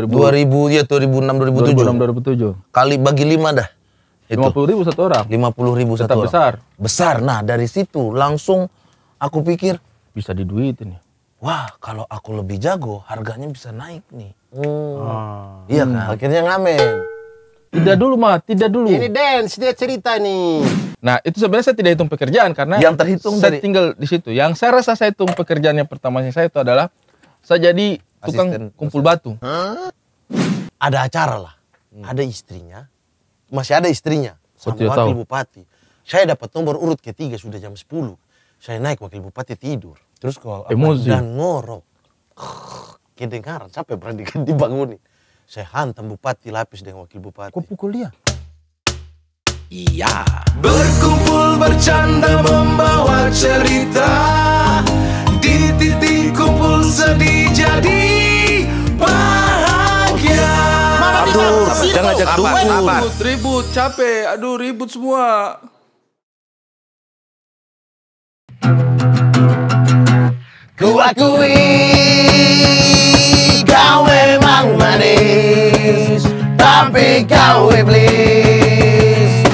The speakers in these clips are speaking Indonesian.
2000, 2000 ya 2006 2007. 2006 2007. Kali bagi 5 dah. Itu. puluh ribu satu orang. puluh ribu satu Tetap orang. besar. Besar. Nah dari situ langsung aku pikir. Bisa diduitin ini ya? Wah kalau aku lebih jago harganya bisa naik nih. Hmm. Ah. Iya kan. Hmm. Akhirnya ngamen. Tidak dulu mah, tidak dulu. Ini dance dia cerita nih. Nah itu sebenarnya saya tidak hitung pekerjaan karena yang terhitung saya dari... tinggal di situ. Yang saya rasa saya hitung pekerjaan yang pertamanya saya itu adalah saya jadi tukang Asisten kumpul batu. Ada acara lah. Hmm. Ada istrinya. Masih ada istrinya. Oh, Sama wakil tahu. bupati. Saya dapat nomor urut ketiga sudah jam 10. Saya naik wakil bupati tidur. Terus kalau emosi dan ngorok. Kedengaran sampai berani dibangunin. Saya hantam bupati lapis dengan wakil bupati. Kok pukul dia? Iya. Berkumpul bercanda membawa cerita di titik sedih jadi bahagia Aduh, jangan ajak ribut, ribut, ribut, capek, aduh ribut semua Ku akui kau memang manis Tapi kau iblis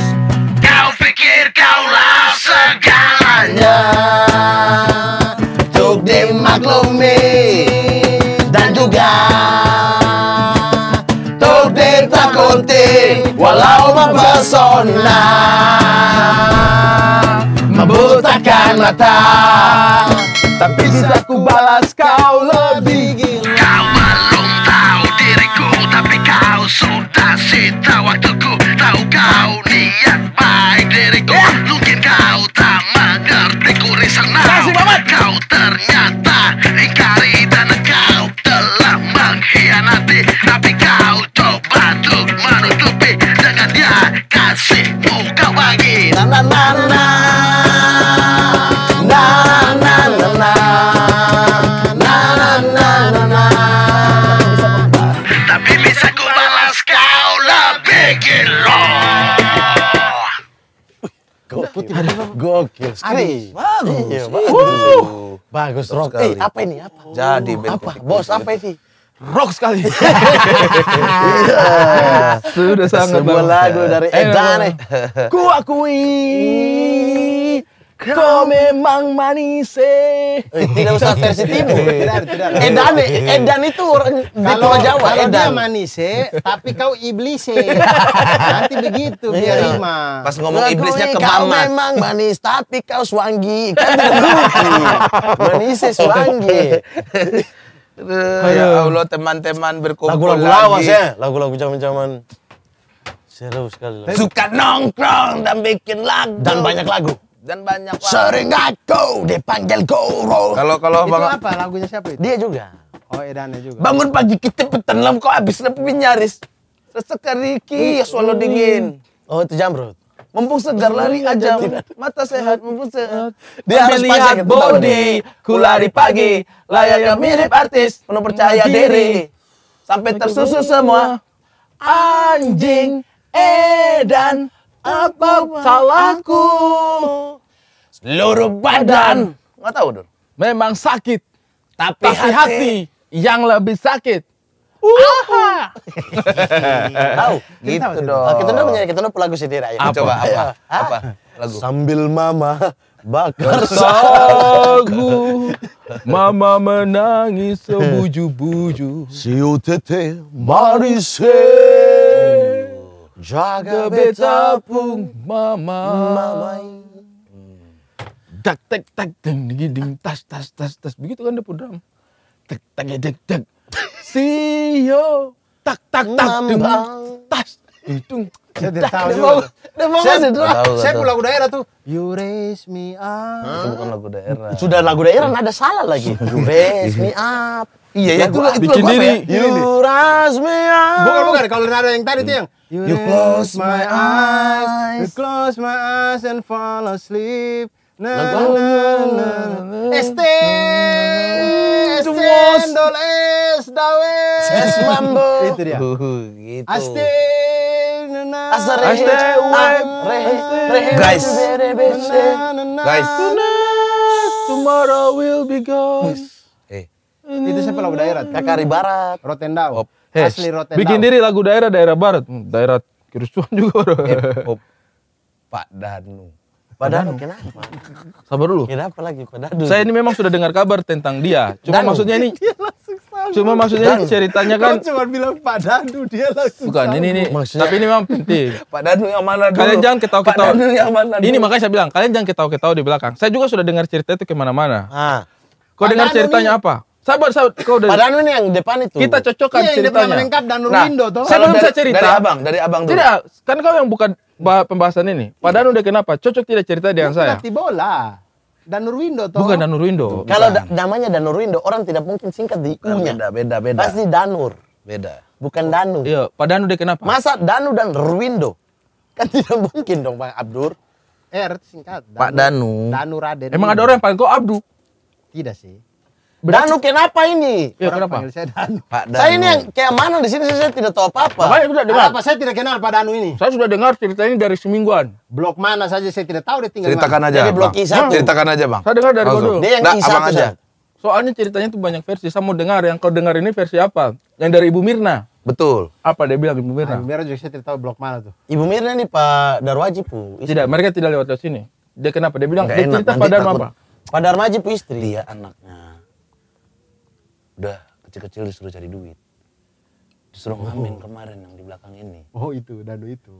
Kau pikir kaulah segalanya maklumi dan juga Todir tak kunti walau mempesona Membutakan mata Tapi bisa ku balas kau lebih gila Kau belum tahu diriku Tapi kau sudah sita waktuku Tahu kau niat baik diriku yeah. Mungkin kau tak mengerti ku risau Kau ternyata ingkari dan engkau telah mengkhianati Tapi kau coba untuk menutupi dengan dia kasihmu kau bagi Na na na na Na na na na Na na na na na Tapi bisa ku balas kau lebih gila Gokil, gokil sekali. Bagus. Iya, bagus. Bagus, Rock. Eh, apa ini? Apa? Jadi, oh, band apa? Bos, apa ini? rock sekali. Sudah sangat Sebuah lagu dari eh, Edane. Eh. Ku akui Kau memang manis eh. eh tidak usah versi timur. Edan, eh, Edan itu orang di Pulau Jawa. Edan. dia manis eh, tapi kau iblis eh. Nanti begitu iya. dia rima. Pas ngomong iblisnya ke Kau memang manis, tapi kau suangi. Kan begitu. Manis eh suangi. Ya Allah teman-teman berkumpul Lagu-lagu lawas ya, lagu-lagu zaman-zaman seru sekali. Suka nongkrong dan bikin lagu. Dan banyak lagu dan banyak orang. Sering aku dipanggil guru. Kalau kalau Itu bang... apa lagunya siapa itu? Dia juga. Oh, Edan juga. Bangun pagi kita petenlam kok habis lebih nyaris. Sesekariki ya swallow hmm. dingin. Oh, itu jamrut. Mumpung segar lari hmm, aja, mata sehat, mumpung sehat. Dia harus lihat body, ku lari pagi, layaknya mirip artis, penuh percaya diri. Sampai tersusun semua, anjing, edan, apa salahku? Seluruh badan. Nggak tahu, Dur. Memang sakit. Tapi, hati. hati yang lebih sakit. Uh. Tahu, gitu dong. Kita dong nyanyi, kita dong pelagu sendiri aja. Apa? Coba apa? Iya. Apa? Lagu. Sambil mama bakar sagu. Mama menangis sebuju-buju. Si tete, mari Jaga beta pung mama. Mama. Tak hmm. tak tak ding ding ding tas tas tas tas begitu kan depo drum. Tak tak tak tak. si yo. Tak tak tak ding tas. Itu saya tidak tahu. Saya tahu. Saya pun lagu daerah tuh. You raise me up. Itu bukan lagu daerah. Sudah lagu daerah nada salah lagi. You raise me up. Iya, iya. ya itu itu lagu apa ya? You raise me up. Bukan bukan kalau nada yang tadi itu yang You, you close my eyes. eyes. You close my eyes and fall asleep. Na na na. na. Este. Doles dawes. Es mambo. Itu dia. gitu. Aste. Asare. Aste. Guys. Guys. Tomorrow will be gone. Eh. Itu siapa lagu daerah? Kakari Barat. Rotendau. Hey, asli Rotendau. Bikin diri lagu daerah daerah barat, hmm, daerah kerusuhan juga bro. Hip-hop. Eh, Pak Danu. Pak Danu kenapa? Sabar dulu. Kenapa lagi Pak Danu? Saya ini memang sudah dengar kabar tentang dia. Cuma Danu. maksudnya ini dia langsung Cuma maksudnya Danu. ceritanya kan Kau cuma bilang Pak Danu dia langsung Bukan sanggup. ini ini maksudnya, tapi ini memang penting. Pak Danu yang mana dulu? Kalian jangan ketawa-ketawa. Pak Danu yang mana dulu? Ini makanya saya bilang kalian jangan ketawa-ketawa di belakang. Saya juga sudah dengar cerita itu kemana-mana. Ah. Kau dengar ceritanya ini. apa? Sabar, sabar. Kau dari... Padahal ini yang depan itu. Kita cocokkan iya, ceritanya. Iya, lengkap dan nah, toh. Saya belum bisa cerita. Dari abang, dari abang dulu. Tidak, kan kau yang bukan pembahasan ini. Padahal iya. udah kenapa? Cocok tidak cerita dengan saya? Tidak bola. Danur Window toh. Bukan Danur Window. Kalau da namanya Danur Window, orang tidak mungkin singkat di U-nya. Beda, beda, beda. Pasti Danur. Beda. Bukan Danu. Iya, Pak Danu kenapa? Masa Danu dan Ruindo? Kan tidak mungkin dong Pak Abdur. Eh, R singkat. Danu. Pak Danu. Danu Raden. Emang ada orang yang panggil kau Abdu? Tidak sih. Berarti... Danu iya, kenapa ini? Ya, kenapa? Saya Danu. Pak Danu. Saya ini yang kayak mana di sini saya tidak tahu apa-apa. Saya sudah dengar. Apa saya tidak kenal Pak Danu ini? Saya sudah dengar cerita ini dari semingguan. Blok mana saja saya tidak tahu dia tinggal. Ceritakan mana. aja. Dari blok I1. Ceritakan aja, Bang. Saya dengar dari Bodo. Dia yang nah, aja. Soalnya ceritanya itu banyak versi. Saya mau dengar yang kau dengar ini versi apa? Yang dari Ibu Mirna. Betul. Apa dia bilang Ibu Mirna? Ibu Mirna juga saya tidak tahu blok mana tuh. Ibu Mirna ini Pak Darwaji pu. Tidak, mereka tidak lewat ke sini. Dia kenapa? Dia bilang Nggak dia enak, cerita pada apa? Pak Darmaji pu istri. Dia anaknya udah kecil-kecil disuruh cari duit disuruh oh. ngamen kemarin yang di belakang ini oh itu danu itu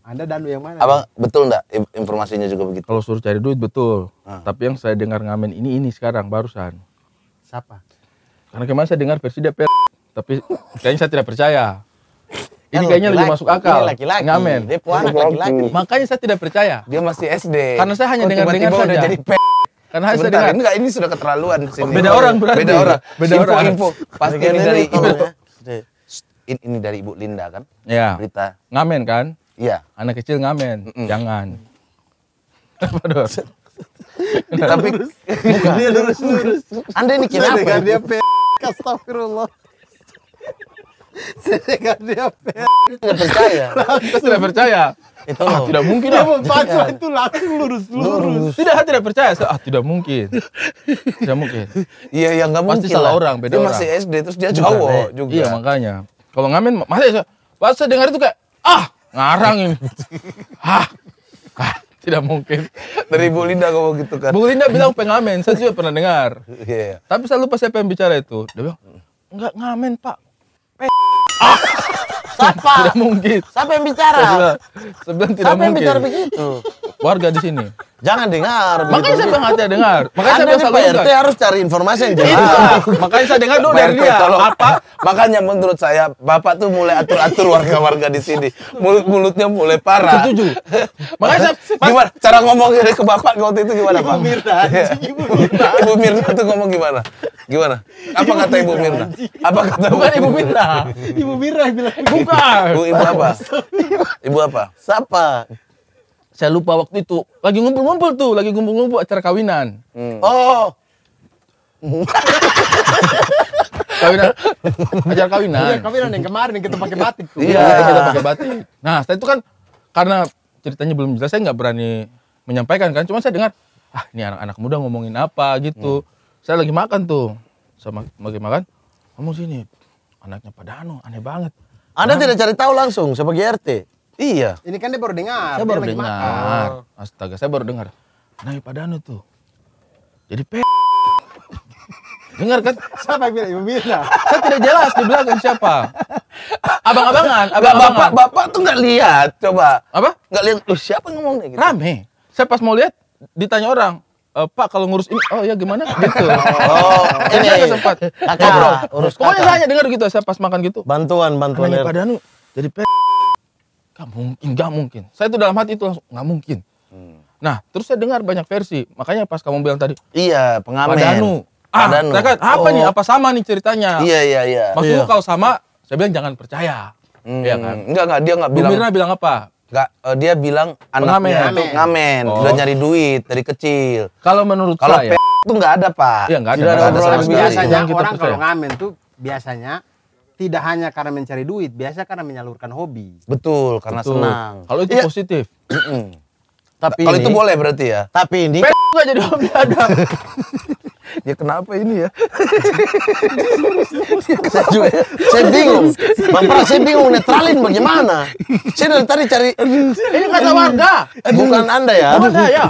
anda danu yang mana abang ya? betul enggak informasinya juga begitu kalau suruh cari duit betul hmm. tapi yang saya dengar ngamen ini ini sekarang barusan siapa karena kemarin saya dengar versi DPR tapi kayaknya saya tidak percaya ini kan kayaknya laki lebih masuk akal. Laki-laki. Ngamen. Dia anak laki-laki. Makanya saya tidak percaya. Dia masih SD. Karena saya hanya oh, dengar-dengar dengar saja. Udah jadi pe karena saya dengar. Enggak, ini sudah keterlaluan sini. Oh, beda orang berarti. Beda orang. Beda info, orang. Info, Pasti ini dari ibu. Ya. Ini dari Ibu Linda kan? Iya. Berita. Ngamen kan? Iya. Anak kecil ngamen. Mm -mm. Jangan. Apa dong? Tapi lurus. Dia lurus lurus. Anda ini kenapa? Dia pe. Astagfirullah. Saya dia Tidak percaya. Tidak percaya. Itu ah, tidak mungkin. Dia membaca iya. itu langsung lurus lurus. Tidak, tidak percaya. Ah, tidak mungkin. Tidak mungkin. Iya, yang nggak mungkin. Pasti salah orang, beda dia orang. Dia masih SD terus dia cowok eh, juga. Iya, makanya. Kalau ngamen masih. pas saya dengar itu kayak ah, ngarang ini. Hah. Ah, tidak mungkin. Dari Bu Linda ngomong gitu kan. Bu Linda bilang pengamen, saya juga pernah dengar. Iya, iya. Tapi saya lupa siapa yang bicara itu. Dia bilang, enggak ngamen, Pak Siapa? Tidak mungkin. Siapa yang bicara? Saya bilang, tidak Siapa mungkin. Siapa yang bicara begitu? Warga di sini. Jangan dengar. Makanya saya bilang hati dengar. Makanya saya bilang Pak RT harus cari informasi yang iya, jelas. Makanya saya dengar dulu dari dia. Apa? Makanya menurut saya Bapak tuh mulai atur-atur warga-warga di sini. Mulut-mulutnya mulai parah. Setuju. Makanya saya gimana cara ngomongnya ke Bapak waktu itu gimana Pak? Ibu Mirna. Iya. Ibu Mirna. Ibu Mirna tuh ngomong gimana? Gimana? Apa kata Ibu Mirna? Apa kata Bukan Ibu Mirna. Ibu Mirna bilang bukan. Bu Ibu apa? Ibu apa? Siapa? Saya lupa waktu itu. Lagi ngumpul-ngumpul tuh, lagi ngumpul-ngumpul acara kawinan. Hmm. Oh. kawinan acara kawinan iya, kawinan yang kemarin yang kita pakai batik tuh iya kita iya. pakai batik nah setelah itu kan karena ceritanya belum jelas saya nggak berani menyampaikan kan cuma saya dengar ah ini anak-anak muda ngomongin apa gitu hmm saya lagi makan tuh sama lagi makan kamu sini anaknya Pak Dano anu, aneh banget anda tidak cari tahu langsung sebagai RT iya ini kan dia baru dengar saya baru dengar astaga saya baru dengar anaknya Pak Dano anu tuh jadi p dengar kan siapa yang bilang ibu Mirna saya kan tidak jelas di belakang siapa abang-abangan abang-abangan bapak bapak tuh nggak lihat coba apa nggak lihat tuh siapa ngomongnya gitu rame saya pas mau lihat ditanya orang e, Pak kalau ngurus ini, oh ya gimana gitu. Oh, ini ada sempat. Kakak, ngobrol. Urus Pokoknya saya hanya dengar gitu, saya pas makan gitu. Bantuan, bantuan. ini padanu jadi pe Gak mungkin, gak mungkin. Saya itu dalam hati itu langsung, gak mungkin. Hmm. Nah, terus saya dengar banyak versi. Makanya pas kamu bilang tadi. Iya, pengamen. padanu Ah, padanu kan, apa oh. nih, apa sama nih ceritanya. Iya, iya, iya. Maksudnya kalau sama, saya bilang jangan percaya. Hmm, ya kan? Enggak, enggak, dia enggak bilang. Bu Mirna bilang apa? Gak, uh, eh, dia bilang anaknya ngamen. Tuh, ngamen, oh. udah nyari duit dari kecil. Kalau menurut kalau saya, itu nggak ada pak. Iya nggak ada. Tidak ada, Biasanya orang kita kalau ngamen tuh biasanya tidak hanya karena mencari duit, biasa karena menyalurkan hobi. Betul, karena Betul. senang. Kalau itu ya. positif. tapi kalau itu boleh berarti ya. Tapi ini nggak jadi hobi ada. dia ya, kenapa ini ya? ya saya juga, ya. saya bingung. Bang Pras, saya bingung netralin bagaimana? Saya dari tadi cari. Ini kata warga. Bukan Anda ya? Bukan ya?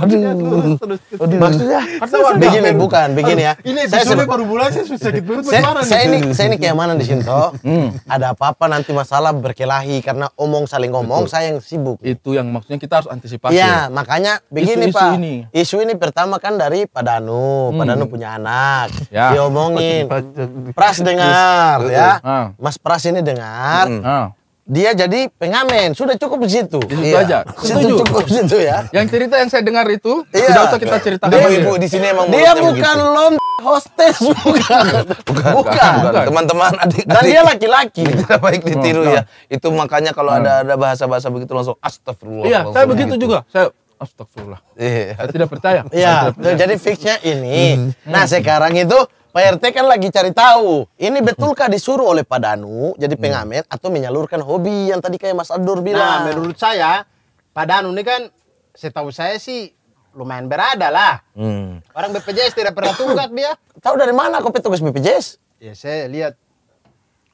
Aduh. Aduh. Maksudnya? Kata warga. Begini, bukan. Begini ya. Ini saya sudah baru mulai, saya sakit perut. Saya, saya ini, saya ini kayak mana di sini toh. Hmm. Ada apa-apa nanti masalah berkelahi karena omong saling ngomong, saya yang sibuk. Itu yang maksudnya kita harus antisipasi. Iya, makanya begini Pak. Isu ini pertama kan dari Padana anu, hmm. Nuh punya anak. Ya. Diomongin. Pras dengar ya. Ah. Mas Pras ini dengar. Hmm. Ah. Dia jadi pengamen, sudah cukup di situ. Di situ iya. aja. Situ cukup situ ya. Yang cerita yang saya dengar itu iya. sudah usah kita ceritakan. Dia ibu di sini emang Dia bukan gitu. lom hostess bukan. Bukan. Bukan. Teman-teman adik, adik Dan dia laki-laki. Tidak baik ditiru oh, ya. Itu makanya kalau hmm. ada ada bahasa-bahasa begitu langsung astagfirullah. Iya, saya begitu gitu. juga. Saya Astagfirullah. Iya. Saya tidak percaya. Iya. Jadi fixnya ini. Hmm. Nah hmm. sekarang itu Pak RT kan lagi cari tahu, ini betulkah disuruh oleh Pak Danu jadi hmm. pengamen atau menyalurkan hobi yang tadi kayak Mas Adur bilang? Nah, menurut saya Pak Danu ini kan setahu saya sih lumayan berada lah. Hmm. Orang BPJS tidak pernah tugas dia. Tahu dari mana kok petugas BPJS? Ya saya lihat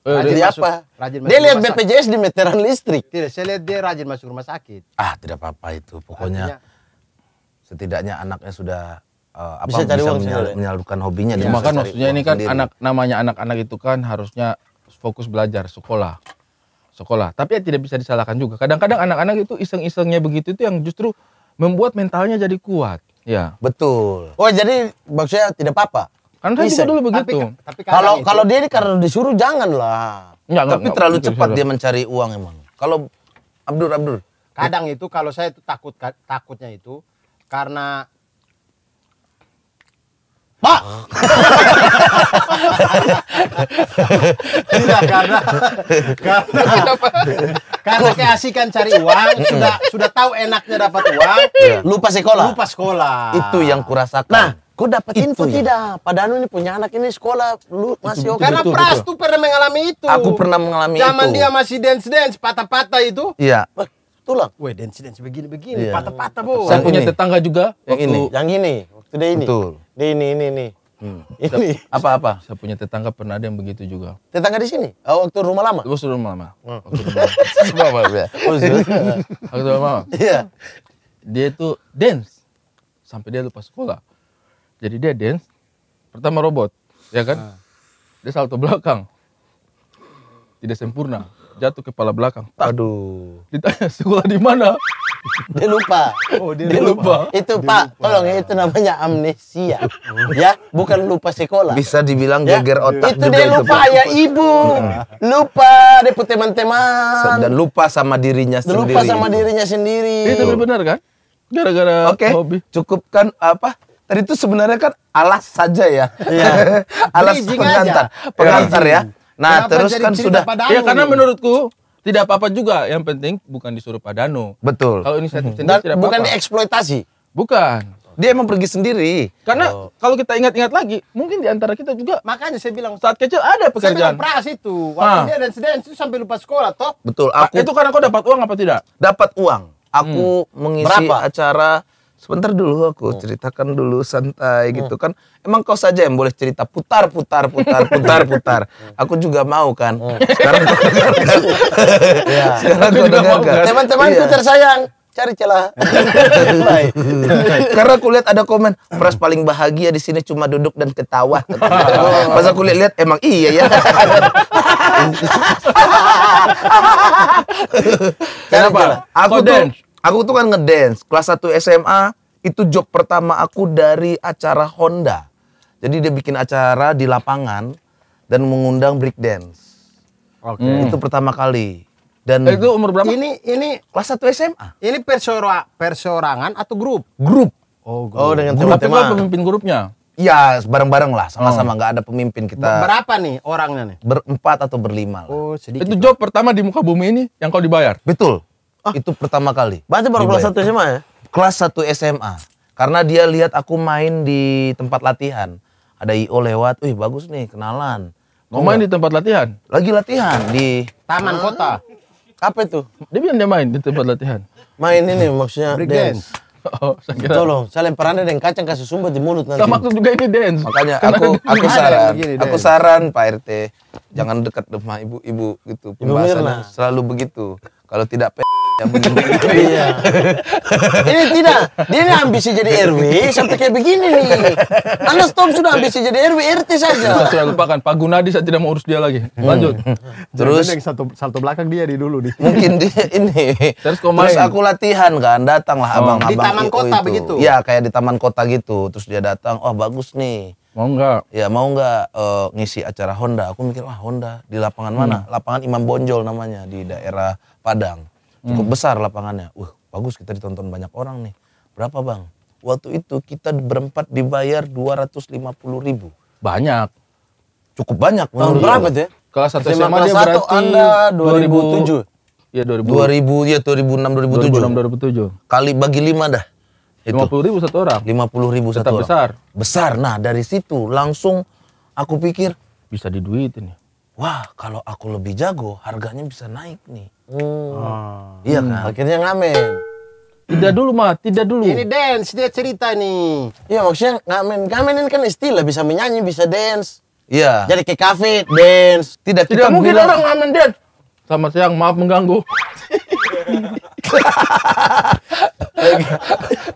jadi eh, rajin dia masuk, apa? Rajin dia lihat BPJS di meteran listrik. Tidak, saya lihat dia rajin masuk rumah sakit. Ah, tidak apa-apa itu. Pokoknya Artinya, setidaknya anaknya sudah uh, bisa, cari bisa menyal menyalurkan hobinya. Ya, Cuma maksudnya ini kan sendiri. anak namanya anak-anak itu kan harusnya fokus belajar sekolah. Sekolah. Tapi ya tidak bisa disalahkan juga. Kadang-kadang anak-anak itu iseng-isengnya begitu itu yang justru membuat mentalnya jadi kuat. Ya. Betul. Oh, jadi maksudnya tidak apa-apa kan saya iya, juga dulu begitu. Tapi, kalau kalau dia ini karena disuruh jangan lah. Enggak, tapi enggak, terlalu enggak, cepat enggak. dia mencari uang emang. Kalau Abdur Abdur. Kadang itu kalau saya itu takut takutnya itu karena Pak. Tidak karena karena karena keasikan cari uang hmm. sudah sudah tahu enaknya dapat uang iya. lupa sekolah lupa sekolah itu yang kurasakan. Nah Kau dapat info ya? tidak? Padahal anu ini punya anak ini sekolah lu masih oke. Okay. Karena betul, Pras tuh pernah mengalami itu. Aku pernah mengalami Zaman itu. Zaman dia masih dance dance patah-patah itu. Iya. lah. Weh dance dance begini begini iya. patah-patah bu. Saya punya tetangga juga. Yang ini. Yang ini. Waktu dia ini. Betul. Dia ini ini ini. Hmm. Ini apa-apa? Saya punya tetangga pernah ada yang begitu juga. Tetangga di sini? Oh, waktu rumah lama? Waktu rumah lama. Hmm. Waktu rumah lama. Ya. waktu rumah lama. Iya. Dia tuh dance sampai dia lupa sekolah. Jadi dia dance, pertama robot, ya kan? Ah. Dia salto belakang. Tidak sempurna, jatuh kepala belakang. Tak. Aduh. Ditanya sekolah di mana? Dia lupa. Oh, dia, dia lupa. lupa. Itu dia Pak, lupa. tolong ya, itu namanya amnesia. ya, bukan lupa sekolah. Bisa dibilang ya? geger otak itu juga dia lupa itu, ayah ibu. Hmm. Lupa dia teman-teman. Dan lupa sama dirinya dan sendiri. Lupa sama dirinya sendiri. Itu benar kan? Gara-gara okay. hobi. Cukupkan apa? Tadi itu sebenarnya kan alas saja ya. Iya. alas pengantar. Aja. Pengantar ya. Nah, Kenapa terus kan sudah ya karena menurutku tidak apa-apa juga. Yang penting bukan disuruh Danu. Betul. Kalau inisiatif mhm. sendiri tidak bukan apa Bukan dieksploitasi. Bukan. Dia emang pergi sendiri. Karena oh. kalau kita ingat-ingat lagi, mungkin di antara kita juga. Makanya saya bilang saat kecil ada pekerjaan. Saya bilang Pras itu, waktu ah. dia dan sedian itu sampai lupa sekolah toh. Betul. Aku, itu karena kau dapat uang apa tidak? Dapat uang. Aku hmm. mengisi Berapa? acara sebentar dulu aku oh. ceritakan dulu santai hmm. gitu kan emang kau saja yang boleh cerita putar putar putar putar putar aku juga mau kan hmm. sekarang kau dengarkan ya. sekarang kau dengarkan teman-temanku iya. tersayang cari celah karena aku lihat ada komen pras paling bahagia di sini cuma duduk dan ketawa pas aku lihat-lihat emang iya ya kenapa aku tuh Aku tuh kan ngedance, kelas 1 SMA itu job pertama aku dari acara Honda. Jadi dia bikin acara di lapangan dan mengundang break dance. Oke. Okay. Hmm. Itu pertama kali. Dan eh, itu umur berapa? Ini ini kelas 1 SMA. Ini persora persorangan atau grup? Grup. Oh, grup. Oh, dengan grup. tema pemimpin grupnya? Iya, bareng-bareng lah, sama-sama oh. nggak -sama. ada pemimpin kita. Berapa nih orangnya nih? Berempat atau berlima lah. Oh, sedikit. Itu job pertama di muka bumi ini yang kau dibayar. Betul. Ah. Itu pertama kali. Baca baru kelas 1 SMA ya? Kelas 1 SMA. Karena dia lihat aku main di tempat latihan. Ada IO lewat, wih bagus nih kenalan. Mau main di tempat latihan? Lagi latihan di Taman ah. Kota. Apa itu? Dia bilang dia main di tempat latihan. Main ini maksudnya Break dance. dance. Oh, saya kira. Tolong, saya anda dengan kacang kasih sumbat di mulut nanti. Sama maksud juga ini dance. Makanya aku aku saran, begini, aku saran Pak RT, jangan dekat rumah ibu-ibu gitu. Pembahasannya selalu begitu. Kalau tidak Gitu ya, Iya. ini tidak. Dia ini ambisi jadi RW sampai kayak begini nih. Anda stop sudah ambisi jadi RW RT saja. Sudah lupakan Pak Gunadi saya tidak mau urus dia lagi. Hmm. Lanjut. Hmm. Terus yang satu satu belakang dia di dulu nih. Mungkin dia ini. Terus, terus aku latihan kan, datanglah lah, oh. abang-abang. Di taman kota itu. begitu. Iya, kayak di taman kota gitu. Terus dia datang, "Oh, bagus nih." Mau enggak? Ya mau enggak uh, eh, ngisi acara Honda? Aku mikir wah Honda di lapangan mana? Hmm. Lapangan Imam Bonjol namanya di daerah Padang cukup hmm. besar lapangannya. Wah, bagus kita ditonton banyak orang nih. Berapa bang? Waktu itu kita berempat dibayar dua ratus lima puluh ribu. Banyak. Cukup banyak. Tahun berapa tuh ya? Kelas 1 SMA, SMA dia berarti Anda 2007. dua Ya 2000. 2000 ya 2006 2007. 2006 2007. Kali bagi 5 dah. Itu. puluh ribu satu orang. Lima puluh ribu satu satu besar. orang. Besar. Nah dari situ langsung aku pikir. Bisa diduitin ya. Wah kalau aku lebih jago harganya bisa naik nih Hmm. Oh. Iya hmm. kan? Akhirnya ngamen. Tidak dulu mah, tidak dulu. Ini dance dia cerita nih. Iya maksudnya ngamen, ngamen ini kan istilah bisa menyanyi, bisa dance. Iya. Jadi ke kafe dance. Tidak tidak mungkin bilang, orang ngamen dance. Sama siang, maaf mengganggu.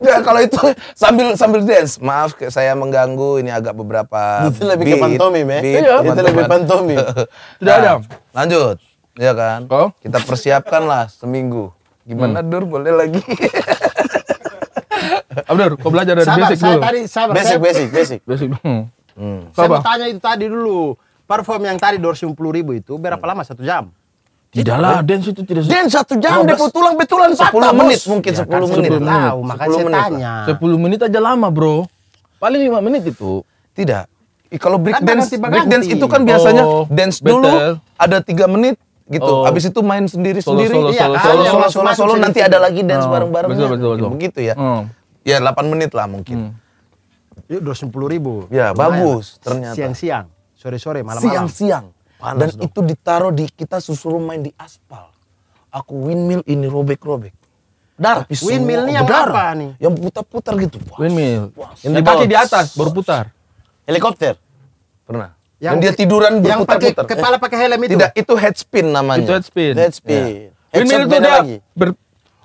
ya kalau itu sambil sambil dance, maaf saya mengganggu ini agak beberapa. Itu lebih ke pantomim ya. Beat, iya. Itu lebih pantomim. Tidak ada. Nah, lanjut. Iya kan? Oh? Kita persiapkan lah seminggu. Gimana hmm. Dur boleh lagi? Abdur, kau belajar dari sabar, basic saya dulu. Tadi, sabar, basic, saya, basic, basic, basic. Hmm. hmm. hmm. Saya mau tanya itu tadi dulu. Perform yang tadi 250 ribu itu berapa hmm. lama? Satu jam? Tidaklah, dance itu tidak. Dance satu jam, oh, depo tulang betulan sepuluh menit mungkin ya sepuluh ya, kan, 10 menit. Tahu, makanya saya menit. tanya. Sepuluh menit aja lama, bro. Paling lima menit itu. Tidak. Kalau break kan dance, break dance itu kan biasanya oh, dance dulu better. ada tiga menit, gitu. Oh. Abis itu main sendiri-sendiri. Solo, solo, iya, solo, kan? solo, solo, solo, solo, nanti ada lagi dance oh. bareng-bareng. Betul, betul, Begitu ya. Oh. Ya 8 menit lah mungkin. Hmm. Itu dua puluh ribu. Ya bagus ternyata. Siang-siang, sore-sore, malam-malam. Siang-siang. Dan dong. itu ditaruh di kita susuruh main di aspal. Aku windmill ini robek-robek. Dar, windmill ini yang apa nih? Yang putar-putar gitu. Windmill. Yang di kaki di atas baru putar. Helikopter. Pernah yang, yang dia tiduran berputar-putar. Yang pakai kepala pakai helm itu. Tidak, itu head spin namanya. Itu head spin. Head spin. Yeah. Head spin itu dia ber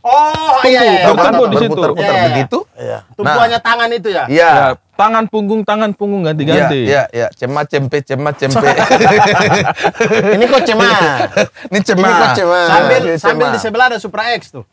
Oh, iya, iya, iya. bertumpu di situ. Putar iya, iya, begitu. Iya. Nah. Tumpuannya nah, tangan itu ya? Iya. Ya, tangan punggung, tangan punggung ganti-ganti. Iya, iya, ya. cema cempe, cema cempe. ini kok cema? ini cema. Ini kok cema. Iya, sambil, cema. sambil di sebelah ada Supra X tuh.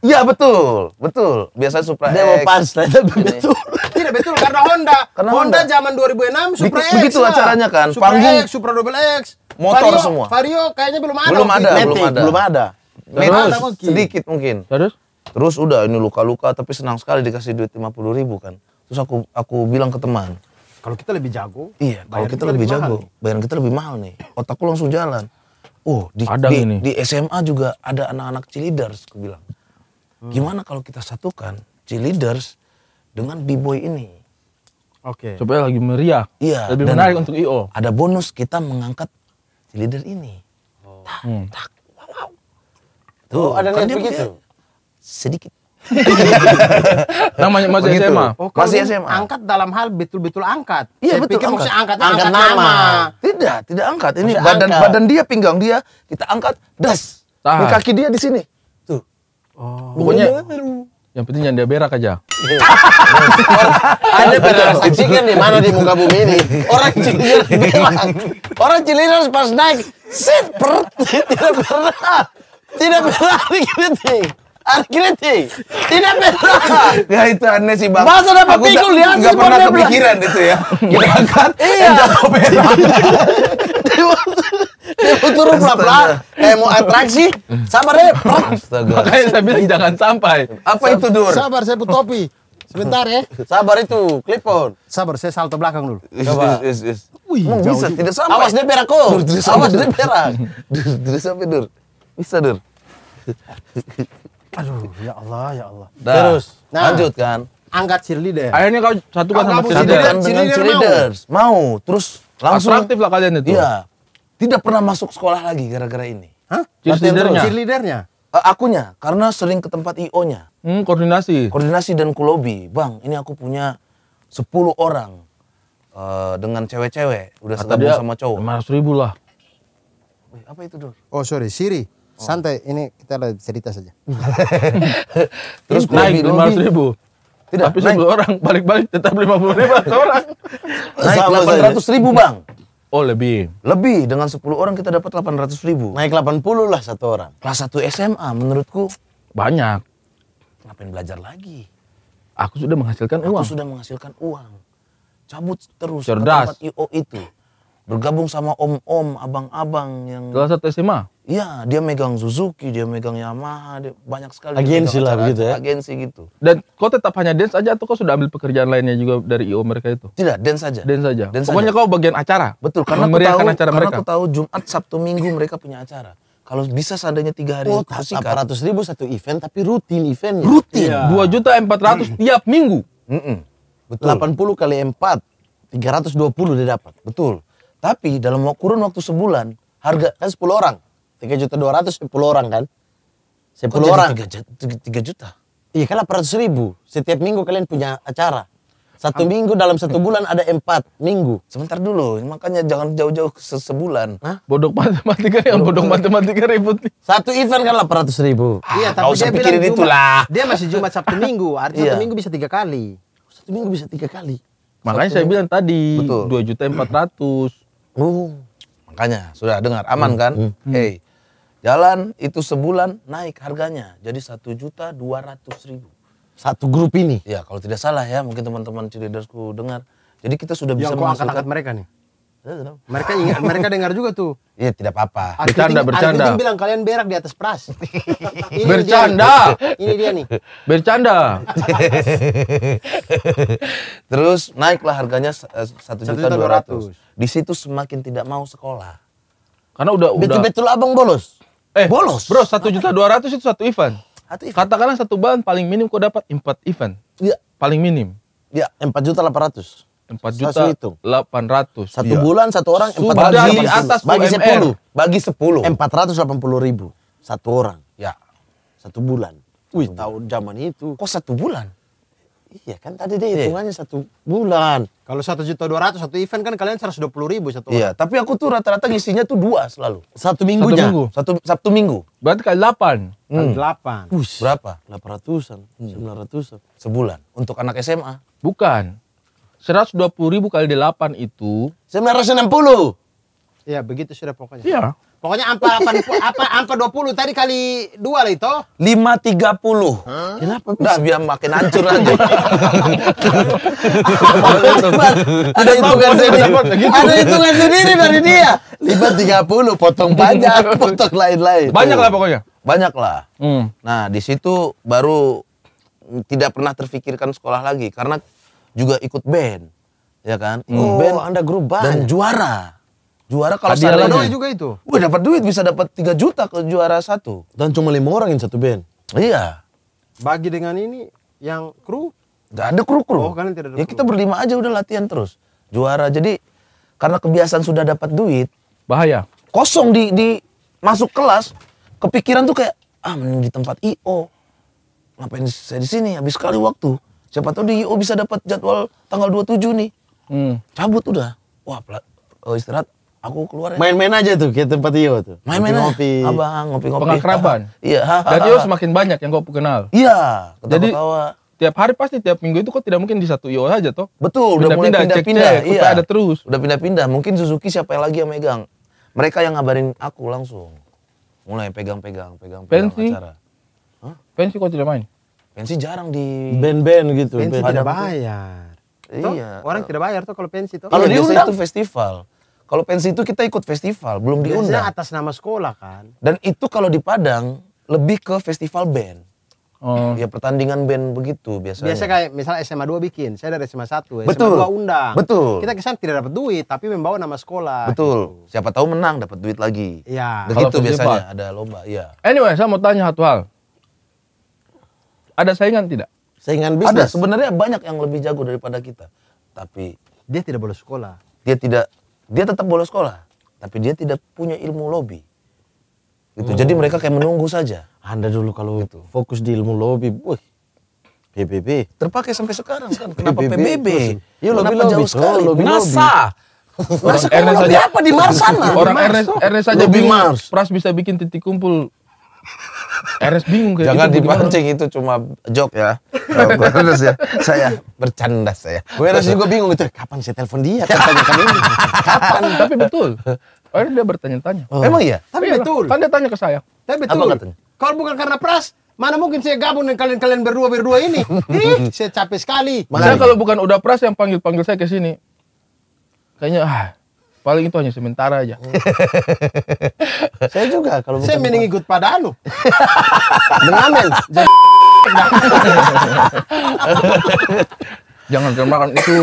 Iya betul, betul. Biasanya Supra Demo X. pas, iya. betul. Tidak betul karena Honda. Karena Honda, Honda zaman 2006 Supra X. Begitu acaranya kan. Supra Panggung. X, Supra Double X. Motor Vario, semua. Vario kayaknya belum ada. Belum ada, belum ada. Belum ada. Terus, mungkin. sedikit mungkin. Terus? Terus udah ini luka-luka tapi senang sekali dikasih duit 50 ribu kan. Terus aku aku bilang ke teman. Kalau kita lebih jago. Iya, kalau kita, kita lebih, lebih jago, mahal. bayaran kita lebih mahal nih. Otakku langsung jalan. Oh, di, di, di SMA juga ada anak-anak cheerleaders, aku bilang. Hmm. Gimana kalau kita satukan cheerleaders dengan b-boy ini? Oke. Okay. Supaya lagi meriah. Iya. Lebih menarik untuk IO. Ada bonus kita mengangkat cheerleader ini. Oh. Tak, hmm. tak, wow, wow. Oh, Tuh, oh, ada kan niat begitu? Sedikit. namanya masih Begitu. SMA. Oh, masih SMA. Angkat dalam hal betul-betul angkat. Iya, Saya betul. Pikir angkat. angkat, angkat nama. nama. Tidak, tidak angkat. Ini badan badan dia, pinggang dia kita angkat, das. Tahan. Di kaki dia di sini. Oh. Pokoknya iya, iya, iya. yang penting jangan dia berak aja. Ada beras kencingnya di mana di muka bumi ini. Orang cilir berak. Orang cilir harus pas naik. Sit, perut. Tidak berak. Tidak berak. Dikritik. Arkritik. Tidak berak. Ya itu aneh sih bang. Masa dapat pikul di sih. Gak pernah kepikiran itu ya. Berangkat. Iya. berak dia turun pelan-pelan, kayak mau atraksi, sabar deh. Astaga. Makanya saya bilang jangan sampai. Apa itu Dur? Sabar, saya butuh topi. Sebentar ya. Sabar itu, clip on. Sabar, saya salto belakang dulu. Coba. Is, is, Wih, Emang bisa tidak sampai. Awas dia perak kok. Dur, Awas dia perak. Dur, tidak sampai Dur. Bisa Dur. Aduh, ya Allah, ya Allah. Terus. Nah, lanjut kan. Angkat cheerleader. Ya. Akhirnya kau satukan sama cheerleader. Cheerleader, cheerleader, cheerleader mau. mau. Terus langsung. Atraktif lah kalian itu. Iya tidak pernah masuk sekolah lagi gara-gara ini. Hah? Cheerleadernya? Cheerleadernya? Uh, eh, akunya, karena sering ke tempat IO-nya. Hmm, koordinasi. Koordinasi dan kulobi. Bang, ini aku punya 10 orang uh, dengan cewek-cewek. Udah setemu sama cowok. 500 ribu lah. Wih, apa itu, Dor? Oh, sorry. Siri. Oh. Santai, ini kita ada cerita saja. Terus naik lima ribu. Tidak, Tapi 10 orang, balik-balik tetap 50 ribu orang. naik delapan ratus ribu bang. Oh lebih? Lebih, dengan 10 orang kita dapat 800 ribu. Naik 80 lah satu orang. Kelas 1 SMA menurutku. Banyak. Ngapain belajar lagi? Aku sudah menghasilkan Aku uang. Aku sudah menghasilkan uang. Cabut terus Cerdas. ke IO itu. Bergabung sama om-om, abang-abang yang... Kelas 1 SMA? Iya, dia megang Suzuki, dia megang Yamaha, dia banyak sekali. Agensi lah begitu ya. Agensi gitu. Dan kau tetap hanya dance aja atau kau sudah ambil pekerjaan lainnya juga dari IO mereka itu? Tidak, dance saja. Dance saja. Pokoknya kau bagian acara. Betul, karena aku tahu acara karena mereka. aku tahu Jumat, Sabtu, Minggu mereka punya acara. Kalau bisa seandainya tiga hari oh, ratus ribu satu event tapi rutin eventnya. Rutin. Iya. Dua juta empat ratus hmm. tiap minggu. Mm -mm. Betul. 80 kali dua puluh dia dapat. Betul. Tapi dalam kurun waktu sebulan harga kan 10 orang tiga juta dua ratus sepuluh eh, orang kan sepuluh orang tiga juta iya kan delapan ratus ribu setiap minggu kalian punya acara satu Am minggu dalam satu bulan ada empat minggu. Sebentar dulu, makanya jangan jauh-jauh se sebulan. Hah? Bodoh matematika yang bodoh matematika ribut. Satu event kan delapan ratus ribu. Ah, iya, tapi dia pikirin itu itulah. Dia masih Jumat Sabtu Minggu, artinya satu minggu bisa tiga kali. Satu minggu bisa tiga kali. Makanya satu saya minggu. bilang tadi dua juta empat ratus. Oh. Makanya sudah dengar aman hmm. kan? Hmm. Hey, Jalan itu sebulan naik harganya jadi satu juta dua ratus ribu. Satu grup ini? Ya kalau tidak salah ya mungkin teman-teman Cidedersku dengar. Jadi kita sudah bisa Yang angkat-angkat mereka nih? Mereka ingat, mereka dengar juga tuh. Iya tidak apa-apa. Bercanda, bercanda. Arkiting bilang kalian berak di atas pras. ini bercanda. Dia, ini dia nih. Bercanda. Terus naiklah harganya eh, satu juta dua ratus. Di situ semakin tidak mau sekolah. Karena udah betul-betul abang bolos. Eh, bolos. Bro, satu juta dua ratus itu satu event. Satu event. Katakanlah satu bulan paling minim kau dapat empat event. Iya. Paling minim. Iya, empat juta delapan ratus. Empat juta delapan ratus. Satu ya. bulan satu orang empat ratus di atas bagi sepuluh. Bagi sepuluh. Empat ratus delapan puluh ribu satu orang. Ya. Satu bulan. Wih, tahun zaman itu. Kok satu bulan? Iya kan tadi deh iya. hitungannya satu bulan. Kalau satu juta dua ratus satu event kan kalian seratus dua puluh ribu satu. Iya. Orang. Tapi aku tuh rata-rata ngisinya tuh dua selalu. Satu minggunya. Satu minggu. Satu Sabtu minggu. Berarti kali delapan. Hmm. Delapan. Berapa? Delapan ratusan, hmm. sembilan ratusan sebulan untuk anak SMA. Bukan. Seratus dua puluh ribu kali delapan itu. Sembilan ratus enam puluh. Iya begitu sudah pokoknya. Iya. Pokoknya ampa apa apa ampa 20 tadi kali dua lah itu. 530. puluh. Kenapa? Udah biar makin hancur aja. ada hitungan sendiri. Gitu. Ada hitungan sendiri dari dia. 530 potong banyak, potong lain-lain. Banyak lah pokoknya. Banyak lah. Hmm. Nah, di situ baru tidak pernah terfikirkan sekolah lagi karena juga ikut band. Ya kan? Hmm. Ikut oh, band Anda grup band dan juara. Juara kalau Hadiah doang juga itu. Gue dapat duit bisa dapat 3 juta ke juara satu. Dan cuma lima orang yang satu band. Iya. Bagi dengan ini yang kru Gak ada kru-kru. Oh, kalian tidak ada ya kita berlima aja udah latihan terus. Juara. Jadi karena kebiasaan sudah dapat duit, bahaya. Kosong di di masuk kelas, kepikiran tuh kayak ah mending di tempat IO. Ngapain saya di sini? Habis sekali waktu. Siapa tahu di IO bisa dapat jadwal tanggal 27 nih. Hmm. Cabut udah. Wah, pelat eh, istirahat aku keluar ya. main-main aja tuh ke tempat Iyo tuh main-main ngopi, ngopi abang ngopi-ngopi pengakraban iya dan Iyo semakin banyak yang kau kenal iya jadi tiap hari pasti tiap minggu itu kok tidak mungkin di satu Iyo aja toh betul pindah, udah mulai pindah-pindah iya ada terus udah pindah-pindah mungkin Suzuki siapa lagi yang megang mereka yang ngabarin aku langsung mulai pegang-pegang pegang-pegang acara Hah? pensi kok tidak main pensi jarang di band-band gitu pensi tidak bayar Tuh, iya. Orang tidak bayar tuh kalau pensi tuh. Kalau iya, diundang itu festival. Kalau pensi itu kita ikut festival, belum Biasanya diundang. atas nama sekolah kan. Dan itu kalau di Padang lebih ke festival band. Oh. Ya pertandingan band begitu biasanya. Biasa kayak misalnya SMA 2 bikin, saya dari SMA 1, Betul. SMA 2 undang. Betul. Kita kesan tidak dapat duit tapi membawa nama sekolah. Betul. Gitu. Siapa tahu menang dapat duit lagi. Iya. Begitu biasanya ada lomba, iya. Anyway, saya mau tanya satu hal. Ada saingan tidak? Saingan bisnis. Ada, sebenarnya banyak yang lebih jago daripada kita. Tapi dia tidak boleh sekolah. Dia tidak dia tetap bolos sekolah, tapi dia tidak punya ilmu lobby. Gitu. Hmm. Jadi mereka kayak menunggu saja. Anda dulu kalau itu fokus di ilmu lobby, wih. PBB terpakai sampai sekarang kan. Kenapa PBB? Ya iya, lobby lobby jauh sekali. Lobby, NASA. NASA kan lobby apa di Mars sana? Orang Ernest Ernest saja Mars. Pras bisa bikin titik kumpul Eres bingung kayak Jangan gitu, dipancing itu cuma joke ya. Oh, ya. Saya bercanda saya. Gue Eres juga bingung itu kapan saya telepon dia kan ini. Kapan? Tapi betul. Akhirnya dia bertanya-tanya. Oh. Emang iya? Tapi iya, betul. Tanda tanya ke saya. Tapi betul. Kalau bukan karena pras, Mana mungkin saya gabung dengan kalian-kalian berdua-berdua ini? Ih, saya capek sekali. Makanya kalau bukan udah pras yang panggil-panggil saya ke sini. Kayaknya ah, paling itu hanya sementara aja. Hmm. saya juga kalau saya mending ikut pada anu. lu. Mengamen. Jangan kemakan itu.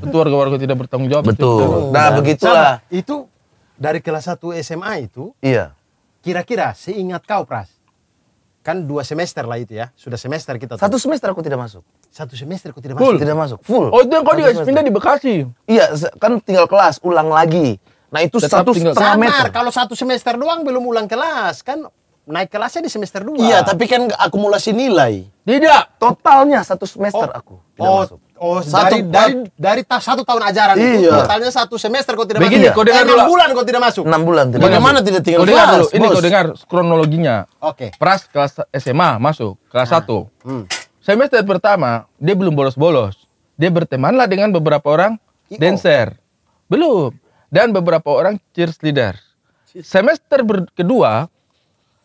Itu warga-warga tidak bertanggung jawab. Betul. Itu. Nah, nah begitulah. Itu dari kelas 1 SMA itu. Iya. Kira-kira seingat kau Pras kan dua semester lah itu ya sudah semester kita tahu. satu semester aku tidak masuk satu semester aku tidak full. masuk tidak masuk full oh itu yang kau dia pindah di Bekasi iya kan tinggal kelas ulang lagi nah itu Tetap satu setengah meter kalau satu semester doang belum ulang kelas kan naik kelasnya di semester 2. Iya, tapi kan akumulasi nilai. Tidak. Totalnya satu semester oh, aku. Oh, masuk. oh satu, dari, dari dari ta satu tahun ajaran iya. itu totalnya satu semester kau tidak Begini, masuk. Kau dengar eh, bulan kau tidak masuk. 6 bulan tidak. Bagaimana masuk. tidak tinggal kau dengar Ini kau dengar kronologinya. Oke. Okay. Pras kelas SMA masuk, kelas nah. 1. Hmm. Semester pertama dia belum bolos-bolos. Dia bertemanlah dengan beberapa orang dancer. Belum. Dan beberapa orang cheerleader. Semester kedua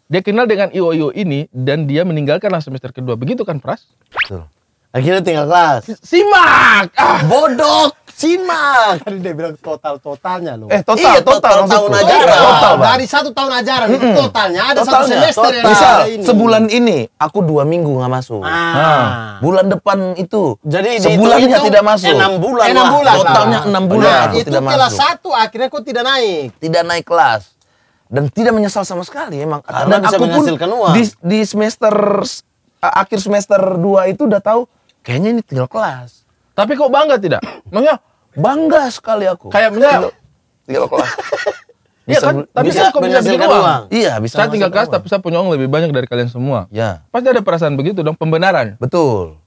dia kenal dengan IOIO ini dan dia meninggalkanlah semester kedua. Begitu kan Pras? Betul. Akhirnya tinggal kelas. Simak! Ah. Bodok! Simak! Tadi dia bilang total-totalnya loh. Eh total, iya, total, total, total tahun ajaran. Iya, total, bang. Dari satu tahun ajaran, mm -hmm. totalnya ada totalnya, satu semester total. yang Misal, ini. sebulan ini aku dua minggu nggak masuk. Ah. Nah, bulan depan itu. Jadi sebulannya itu, tidak masuk. Enam bulan. Enam bulan. Totalnya nah, enam bulan. Nah, itu tidak kelas satu akhirnya kok tidak naik. Tidak naik kelas dan tidak menyesal sama sekali emang. Karena dan bisa aku pun uang. Di, di semester akhir semester 2 itu udah tahu kayaknya ini tinggal kelas. Tapi kok bangga tidak? Maksudnya bangga sekali aku. Kayak bener tinggal kelas. Iya kan? Tapi bisa, saya kok bisa bikin uang. uang. Iya, bisa. Saya tinggal kelas tapi saya punya uang lebih banyak dari kalian semua. Ya. Pasti ada perasaan begitu dong, pembenaran. Betul.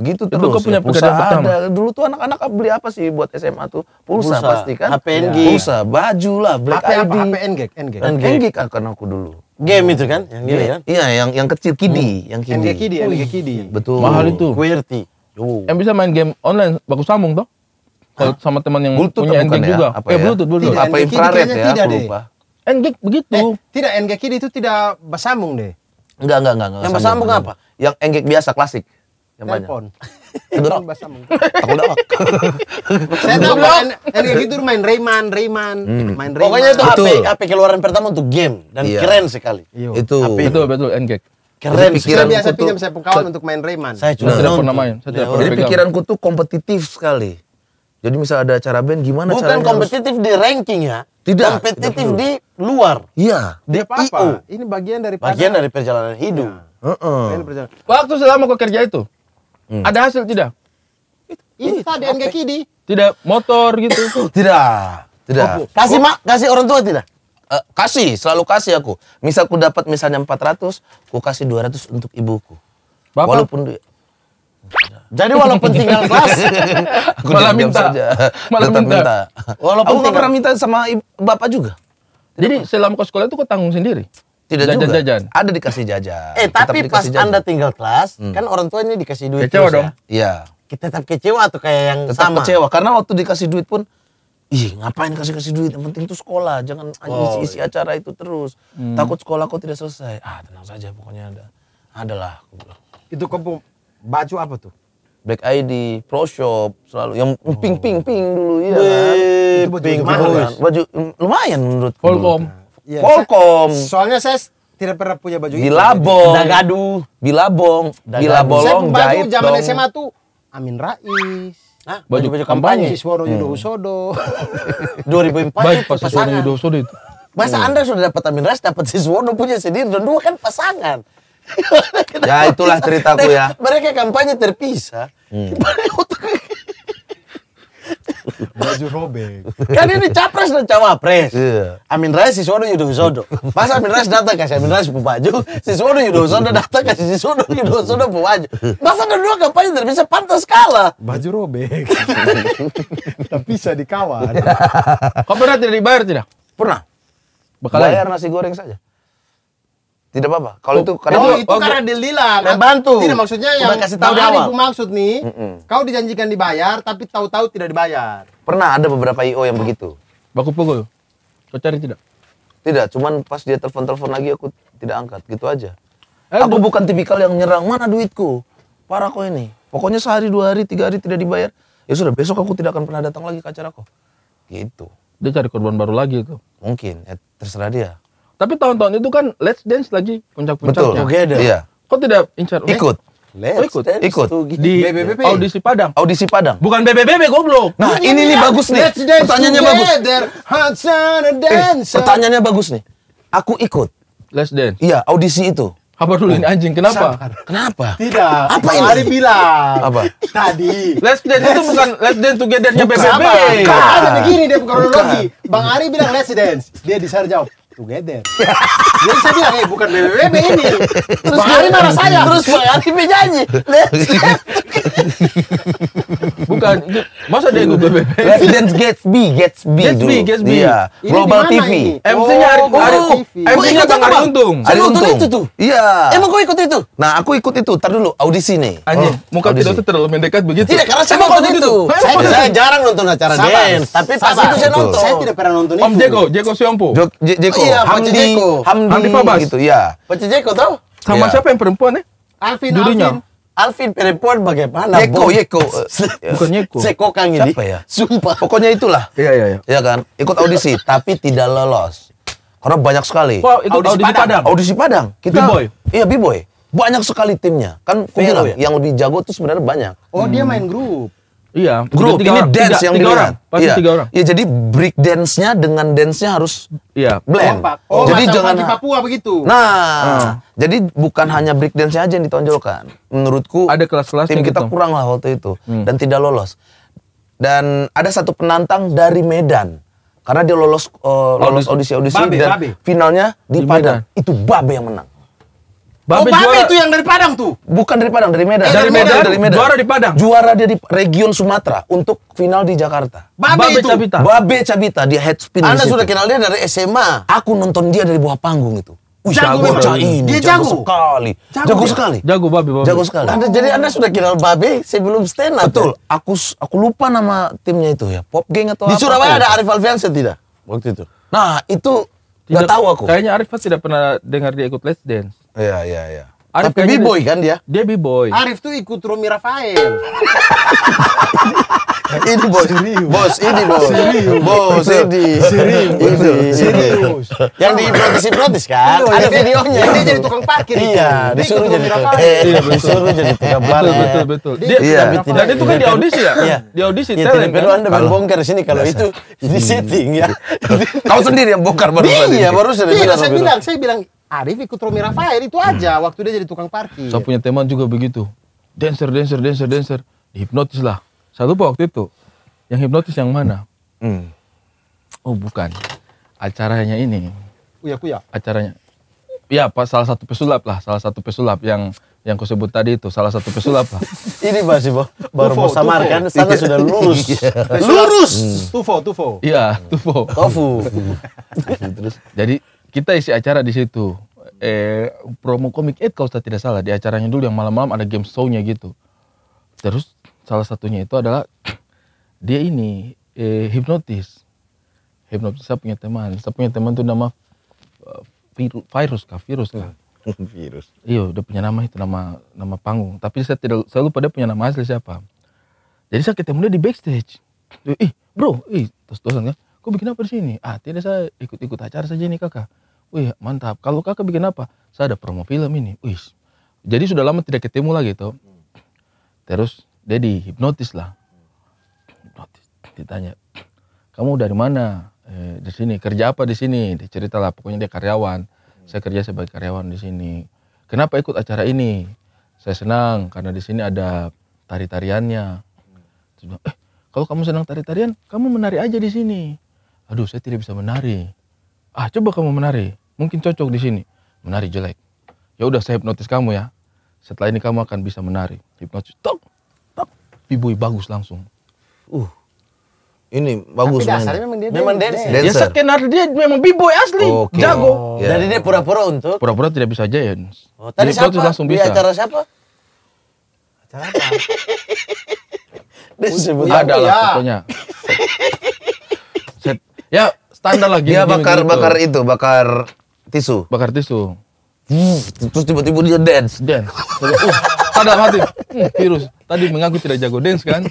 Begitu terus. Itu kok punya ya, pulsa ada. Dulu tuh anak-anak beli apa sih buat SMA tuh? Pulsa, pulsa. pasti kan? HPNG. Pulsa, baju lah, Black HP, ID. HP NG, NG kan, akan aku dulu. Game itu kan? Yang gini kan? Iya, yang yang kecil kidi, hmm. yang kidi. NGEK kidi, kidi. Betul. Mahal itu. QWERTY. Oh. Yang bisa main game online bagus sambung toh? Kalau sama teman yang Bluetooth punya NGEK juga. Apa ya? Eh, Bluetooth, Bluetooth. Tidak, apa infrared ya? Tidak aku lupa. NG begitu. Eh, tidak, NG kidi itu tidak bersambung deh. Enggak, enggak, enggak, enggak. Yang bersambung apa? Yang NG biasa klasik yang Telepon. Telepon bahasa Aku udah Saya tahu main kayak gitu main Rayman, Rayman, hmm. main Rayman. Pokoknya itu betul. HP, HP keluaran pertama untuk game dan iya. keren sekali. Iyo. Itu. HP betul betul NGG. Keren. pikiran saya biasa pinjam saya kawan untuk main Rayman. Saya juga tidak pernah main. Saya tidak ya pernah Jadi pikiranku tuh kompetitif sekali. Jadi misal ada acara band gimana Bukan kompetitif harus... di ranking ya. Tidak. Kompetitif tidak di luar. Iya. Di apa, -apa. Ini bagian dari bagian dari perjalanan hidup. Ya. Uh -uh. Perjalanan. Waktu selama kau kerja itu, Hmm. Ada hasil tidak? Iya, Insta di Kidi. Tidak motor gitu. tidak. Tidak. Oh, kasih oh. mak, kasih orang tua tidak? Uh, kasih, selalu kasih aku. Misal ku dapat misalnya 400, ku kasih 200 untuk ibuku. Bapak? Walaupun jadi walaupun tinggal kelas, aku malah minta. Saja. Malah minta. minta. Walaupun aku tinggal. pernah minta sama bapak juga. Jadi selama kau sekolah itu kau tanggung sendiri? Tidak jajan, juga. jajan. Ada dikasih jajan. Eh, tapi pas jajan. Anda tinggal kelas, hmm. kan orang tuanya dikasih duit. Kecewa ya. dong. Iya. Kita tetap kecewa atau kayak yang tetap sama? kecewa karena waktu dikasih duit pun Ih, ngapain kasih-kasih duit? Yang penting tuh sekolah, jangan oh, isi-isi iya. acara itu terus. Hmm. Takut sekolah kok tidak selesai. Ah, tenang saja pokoknya ada. Adalah. Itu kamu baju apa tuh? Black ID, Pro Shop, selalu yang oh. pink pink pink dulu ya kan. Itu baju, ping, baju, baju, baju lumayan menurut Holcom yeah, Volcom. Saya, soalnya saya tidak pernah punya baju itu. Bilabong. Dagadu. Bilabong. Dagadu. Bilabolong. Saya baju zaman SMA tuh Amin Rais. Nah, Baju baju kampanye. Siswono hmm. Yudo Usodo. 2004 Baik, itu pasangan. Yudo Usodo itu. Masa hmm. Anda sudah dapat Amin Rais, dapat Siswono punya sendiri dan dua kan pasangan. ya itulah ceritaku ya. Mereka kampanye terpisah. Hmm baju robek kan ini capres dan cawapres yeah. Amin Rais Siswono Yudo Sodo masa Amin Rais datang kasih Amin Rais baju Siswono Yudo Sodo datang kasih Siswono Yudo bu baju masa kedua kampanye tidak bisa pantas kalah baju robek tapi bisa dikawal. kau pernah tidak dibayar tidak pernah Bekal bayar nasi goreng saja tidak apa-apa. Kalau itu karena oh, itu oh, karena oh, deal kan? bantu. Tidak maksudnya yang kasih tahu di Aku maksud nih, mm -mm. kau dijanjikan dibayar tapi tahu-tahu tidak dibayar. Pernah ada beberapa IO yang begitu. Baku pukul. Kau cari tidak? Tidak, cuman pas dia telepon-telepon lagi aku tidak angkat, gitu aja. Eh, aku bukan tipikal yang nyerang, mana duitku? Parah kau ini. Pokoknya sehari, dua hari, tiga hari tidak dibayar. Ya sudah, besok aku tidak akan pernah datang lagi ke acara kau. Gitu. Dia cari korban baru lagi itu. Mungkin, ya, terserah dia. Tapi tahun-tahun itu kan Let's Dance lagi puncak-puncaknya. Betul. Together. Iya. iya. Kok tidak incar? Oh, ikut. Let's oh, ikut, ikut gitu. di BBB. audisi Padang. Audisi Padang. Bukan BBBB goblok. Nah, Bukan ini nih ya. bagus nih. Let's dance pertanyaannya together. bagus. Eh, pertanyaannya bagus nih. Aku ikut. Let's dance. Iya, audisi itu. Apa dulu ini oh. anjing? Kenapa? Sabar. Kenapa? Tidak. Apa ini? Tadi bilang. Apa? Tadi. Let's dance itu bukan Let's dance together-nya BBB. Bukan. Ada begini dia kronologi. Bang Ari bilang Let's dance. Dia disar jawab together. Jadi saya bilang, eh bukan BBBB ini. Terus Bang Ari marah saya. Terus Bang Ari menyanyi. bukan. Masa dia ikut BBB? Let's Dance Gatsby. Gatsby Gatsby, Gatsby. Iya. Global TV. MC-nya Ari Untung. Oh, MC-nya Bang Ari Untung. Ari Untung. itu tuh? Iya. Emang kau ikut itu? Nah aku ikut itu. Ntar dulu, audisi nih. Anjir, oh, muka tidak terlalu mendekat begitu. Tidak, karena saya ikut itu. Saya jarang nonton acara dance. Tapi pas itu saya nonton. Saya tidak pernah nonton itu. Om Jeko, Jeko Siompo. Jeko. Oh, iya. Iya, Hamdi, Pacejeko. Hamdi, Hamdi Fabas. gitu, ya. Jeko tau? Sama ya. siapa yang perempuan ya? Alvin, Dulunya. Alvin. Alvin perempuan bagaimana? Yeko, bon? Yeko. Bukan Yeko. Seko Kang ini. Siapa ya? Sumpah. Pokoknya itulah. Iya, iya, iya. Iya kan? Ikut audisi, tapi tidak lolos. Karena banyak sekali. Wow, itu audisi, audisi Padang. Padang. Audisi Padang. Kita, B-boy. Iya, B-boy. Banyak sekali timnya. Kan Vero, ya? yang lebih jago itu sebenarnya banyak. Oh, hmm. dia main grup. Iya, grup tiga ini orang. dance tiga, yang tiga orang. Pasti iya. tiga orang. Iya, jadi break dance-nya dengan dance-nya harus iya. blend. Oh, jadi jangan di Papua begitu. Nah, hmm. jadi bukan hanya break dance-nya aja yang ditonjolkan. Menurutku ada kelas-kelas tim kita gitu. kurang lah waktu itu hmm. dan tidak lolos. Dan ada satu penantang dari Medan karena dia lolos uh, lolos audisi audisi dan babe. finalnya di, Padang. Itu Babe yang menang. Babe, oh, Babe itu yang dari Padang tuh. Bukan dari Padang, dari Medan. Eh, dari, Medan, Medan. dari Medan. Juara di Padang. Juara dia di region Sumatera untuk final di Jakarta. Babe, Babe itu. Cabita. Babe Cabita dia head spin. Anda sudah kenal dia dari SMA. Aku nonton dia dari bawah panggung itu. Uy, jago, jago, ini. Dia jago, jago sekali. Jago, jago sekali. Jago babe, babe. Jago sekali. Anda, jadi Anda sudah kenal Babe sebelum stand up. Betul. Ya? Aku aku lupa nama timnya itu ya. Pop Gang atau Di apa? Di Surabaya ada Arif Alfiansyah tidak? Waktu itu. Nah, itu tidak tahu aku. Kayaknya Arif pasti tidak pernah dengar dia ikut Let's Dance. Iya, iya, iya. Arif Tapi B-boy kan dia? Dia B-boy. Arif tuh ikut Romi Rafael. ini bos, serius. bos ini bos, serius. bos ini, serius, ini, serius. Yang protes protes kan, ada videonya. Dia jadi tukang parkir. Iya, iya disuruh jadi tukang Disuruh jadi tukang parkir. Betul, betul, Dia, iya. Dan itu kan iya. di audisi ya? Iya. Di audisi ya, talent. Tapi kan? anda baru bongkar di sini kalau itu di setting ya. Iya. Kau sendiri yang bongkar baru. Iya, baru saya bilang, saya bilang Arif ikut Romi Rafael itu aja hmm. waktu dia jadi tukang parkir. Saya punya teman juga begitu. Dancer, dancer, dancer, dancer. Hipnotis lah. Saya lupa waktu itu. Yang hipnotis yang mana? Hmm. Oh bukan. Acaranya ini. Kuya kuya. Acaranya. Ya, pas salah satu pesulap lah, salah satu pesulap yang yang ku sebut tadi itu salah satu pesulap lah. ini masih baru tufo, mau samarkan, sana sudah lurus. lurus. Iya. Hmm. Tufo, tufo. Iya, tufo. Tofu. Terus jadi kita isi acara di situ eh promo komik Ed kalau saya tidak salah di acaranya dulu yang malam-malam ada game show-nya gitu terus salah satunya itu adalah dia ini eh, hipnotis hipnotis saya punya teman saya punya teman itu nama eh, virus virus kah virus kah hmm, virus iya udah punya nama itu nama nama panggung tapi saya tidak selalu pada punya nama asli siapa jadi saya ketemu dia di backstage ih bro ih terus terusan kan ya, kok bikin apa di sini ah tidak saya ikut ikut acara saja nih kakak Wih mantap. Kalau kakak bikin apa? Saya ada promo film ini. Wih. Jadi sudah lama tidak ketemu lagi tuh. Terus dia hipnotis lah. Hipnotis. Ditanya, kamu dari mana? Eh, di sini kerja apa di sini? Dia cerita lah. Pokoknya dia karyawan. Saya kerja sebagai karyawan di sini. Kenapa ikut acara ini? Saya senang karena di sini ada tari-tariannya. eh kalau kamu senang tari-tarian, kamu menari aja di sini. Aduh, saya tidak bisa menari. Ah, coba kamu menari mungkin cocok di sini menari jelek ya udah saya hipnotis kamu ya setelah ini kamu akan bisa menari hipnotis tok tok bibui bagus langsung uh ini bagus Tapi dasarnya memang dia memang dance. dancer. Ya skenario dia memang b-boy asli, okay. jago. Oh, Jadi dia pura-pura untuk pura-pura tidak bisa ya. Oh, tadi Jadi siapa? Langsung bisa. Di acara siapa? Acara apa? disebut ada lah pokoknya. Ya? Set. Ya standar lagi. Dia bakar bakar itu, bakar tisu. Bakar tisu. Hmm, terus tiba-tiba dia dance. Dance. Uh, tadi mati. Hmm, virus. Tadi mengaku tidak jago dance kan.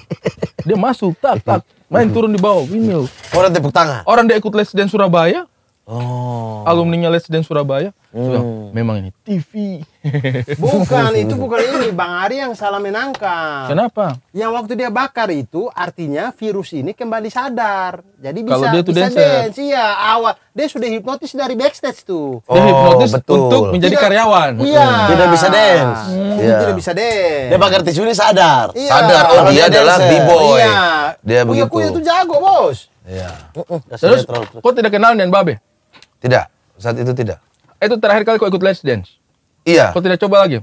Dia masuk, tak, tak. Main turun di bawah. Ini Orang tepuk tangan. Orang dia ikut les dance Surabaya. Oh. Alumninya Let's Dance Surabaya. Hmm. Memang ini TV. bukan, itu bukan ini. Bang Ari yang salah menangkap. Kenapa? Yang waktu dia bakar itu artinya virus ini kembali sadar. Jadi bisa, Kalau dia bisa dancer. dance. Iya, awal. Dia sudah hipnotis dari backstage tuh. Oh, dia hipnotis betul. untuk menjadi tidak, karyawan. Iya. Tidak bisa dance. Hmm, iya. Tidak bisa dance. Dia bakar tisu ini sadar. Iya. Sadar, oh dia, dia adalah b-boy. Iya. Dia begitu. Kuya-kuya itu jago, bos. Iya. Terus, kok tidak kenal dengan Babe? Tidak, saat itu tidak. Eh, itu terakhir kali kau ikut Let's Dance? Iya. Kau tidak coba lagi?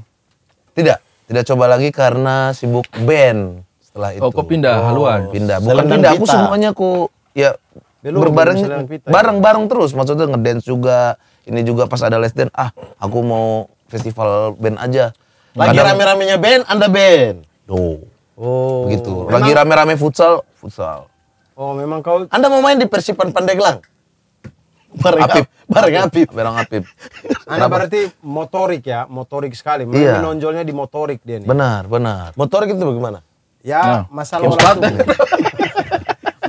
Tidak, tidak coba lagi karena sibuk band setelah oh, itu. Oh, kau pindah oh, haluan? Pindah, bukan Selain pindah, kita. aku semuanya aku ya Belum, berbareng, ya. bareng-bareng ya. terus. Maksudnya ngedance juga, ini juga pas ada Let's Dance, ah aku mau festival band aja. Lagi rame-ramenya band, anda band? Tuh. Oh. Begitu. Lagi rame-rame futsal, futsal. Oh, memang kau. Anda mau main di Persipan Pandeglang? bareng Apip. Bareng Apip. Bareng Apip. Anda berarti motorik ya, motorik sekali. Memang iya. Menonjolnya di motorik dia nih. Benar, benar. Motorik itu bagaimana? Ya, nah, masalah orang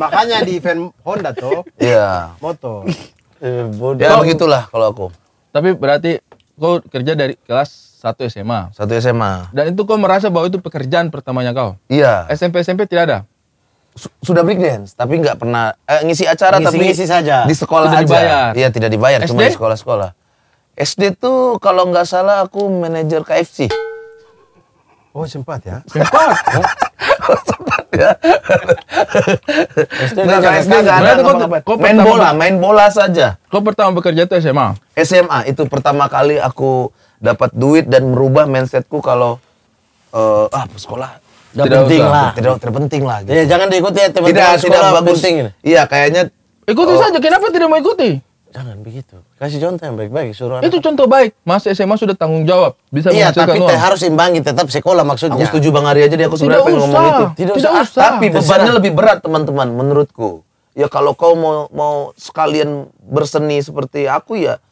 Makanya di event Honda tuh. Iya. Motor. Eh, Ya begitulah kalau aku. Tapi berarti kau kerja dari kelas satu SMA. Satu SMA. Dan itu kau merasa bahwa itu pekerjaan pertamanya kau? Iya. SMP SMP tidak ada? sudah break dance tapi nggak pernah eh, ngisi acara ngisi, tapi ngisi saja di sekolah tidak aja dibayar. iya tidak dibayar SD? cuma di sekolah-sekolah SD tuh kalau nggak salah aku manajer KFC oh sempat ya sempat oh. sempat ya SD nggak SD nggak ada kau, kau main bola main bola saja kau pertama bekerja itu SMA SMA itu pertama kali aku dapat duit dan merubah mindsetku kalau uh, ah sekolah tidak penting usah. lah. Tidak, terpenting lah. Gitu. Ya, jangan diikuti ya teman Tidak, tidak bagus. Penting. Iya, kayaknya ikuti oh. saja. Kenapa tidak mau ikuti? Jangan begitu. Kasih contoh yang baik-baik suruh Itu contoh baik. Mas SMA sudah tanggung jawab, bisa Iya, tapi uang. harus imbangi tetap sekolah maksudnya. Aku setuju Bang Ari aja dia aku sebenarnya pengen ngomong itu. Tidak, tidak usah. usah. Tapi bebannya lebih berat teman-teman menurutku. Ya kalau kau mau mau sekalian berseni seperti aku ya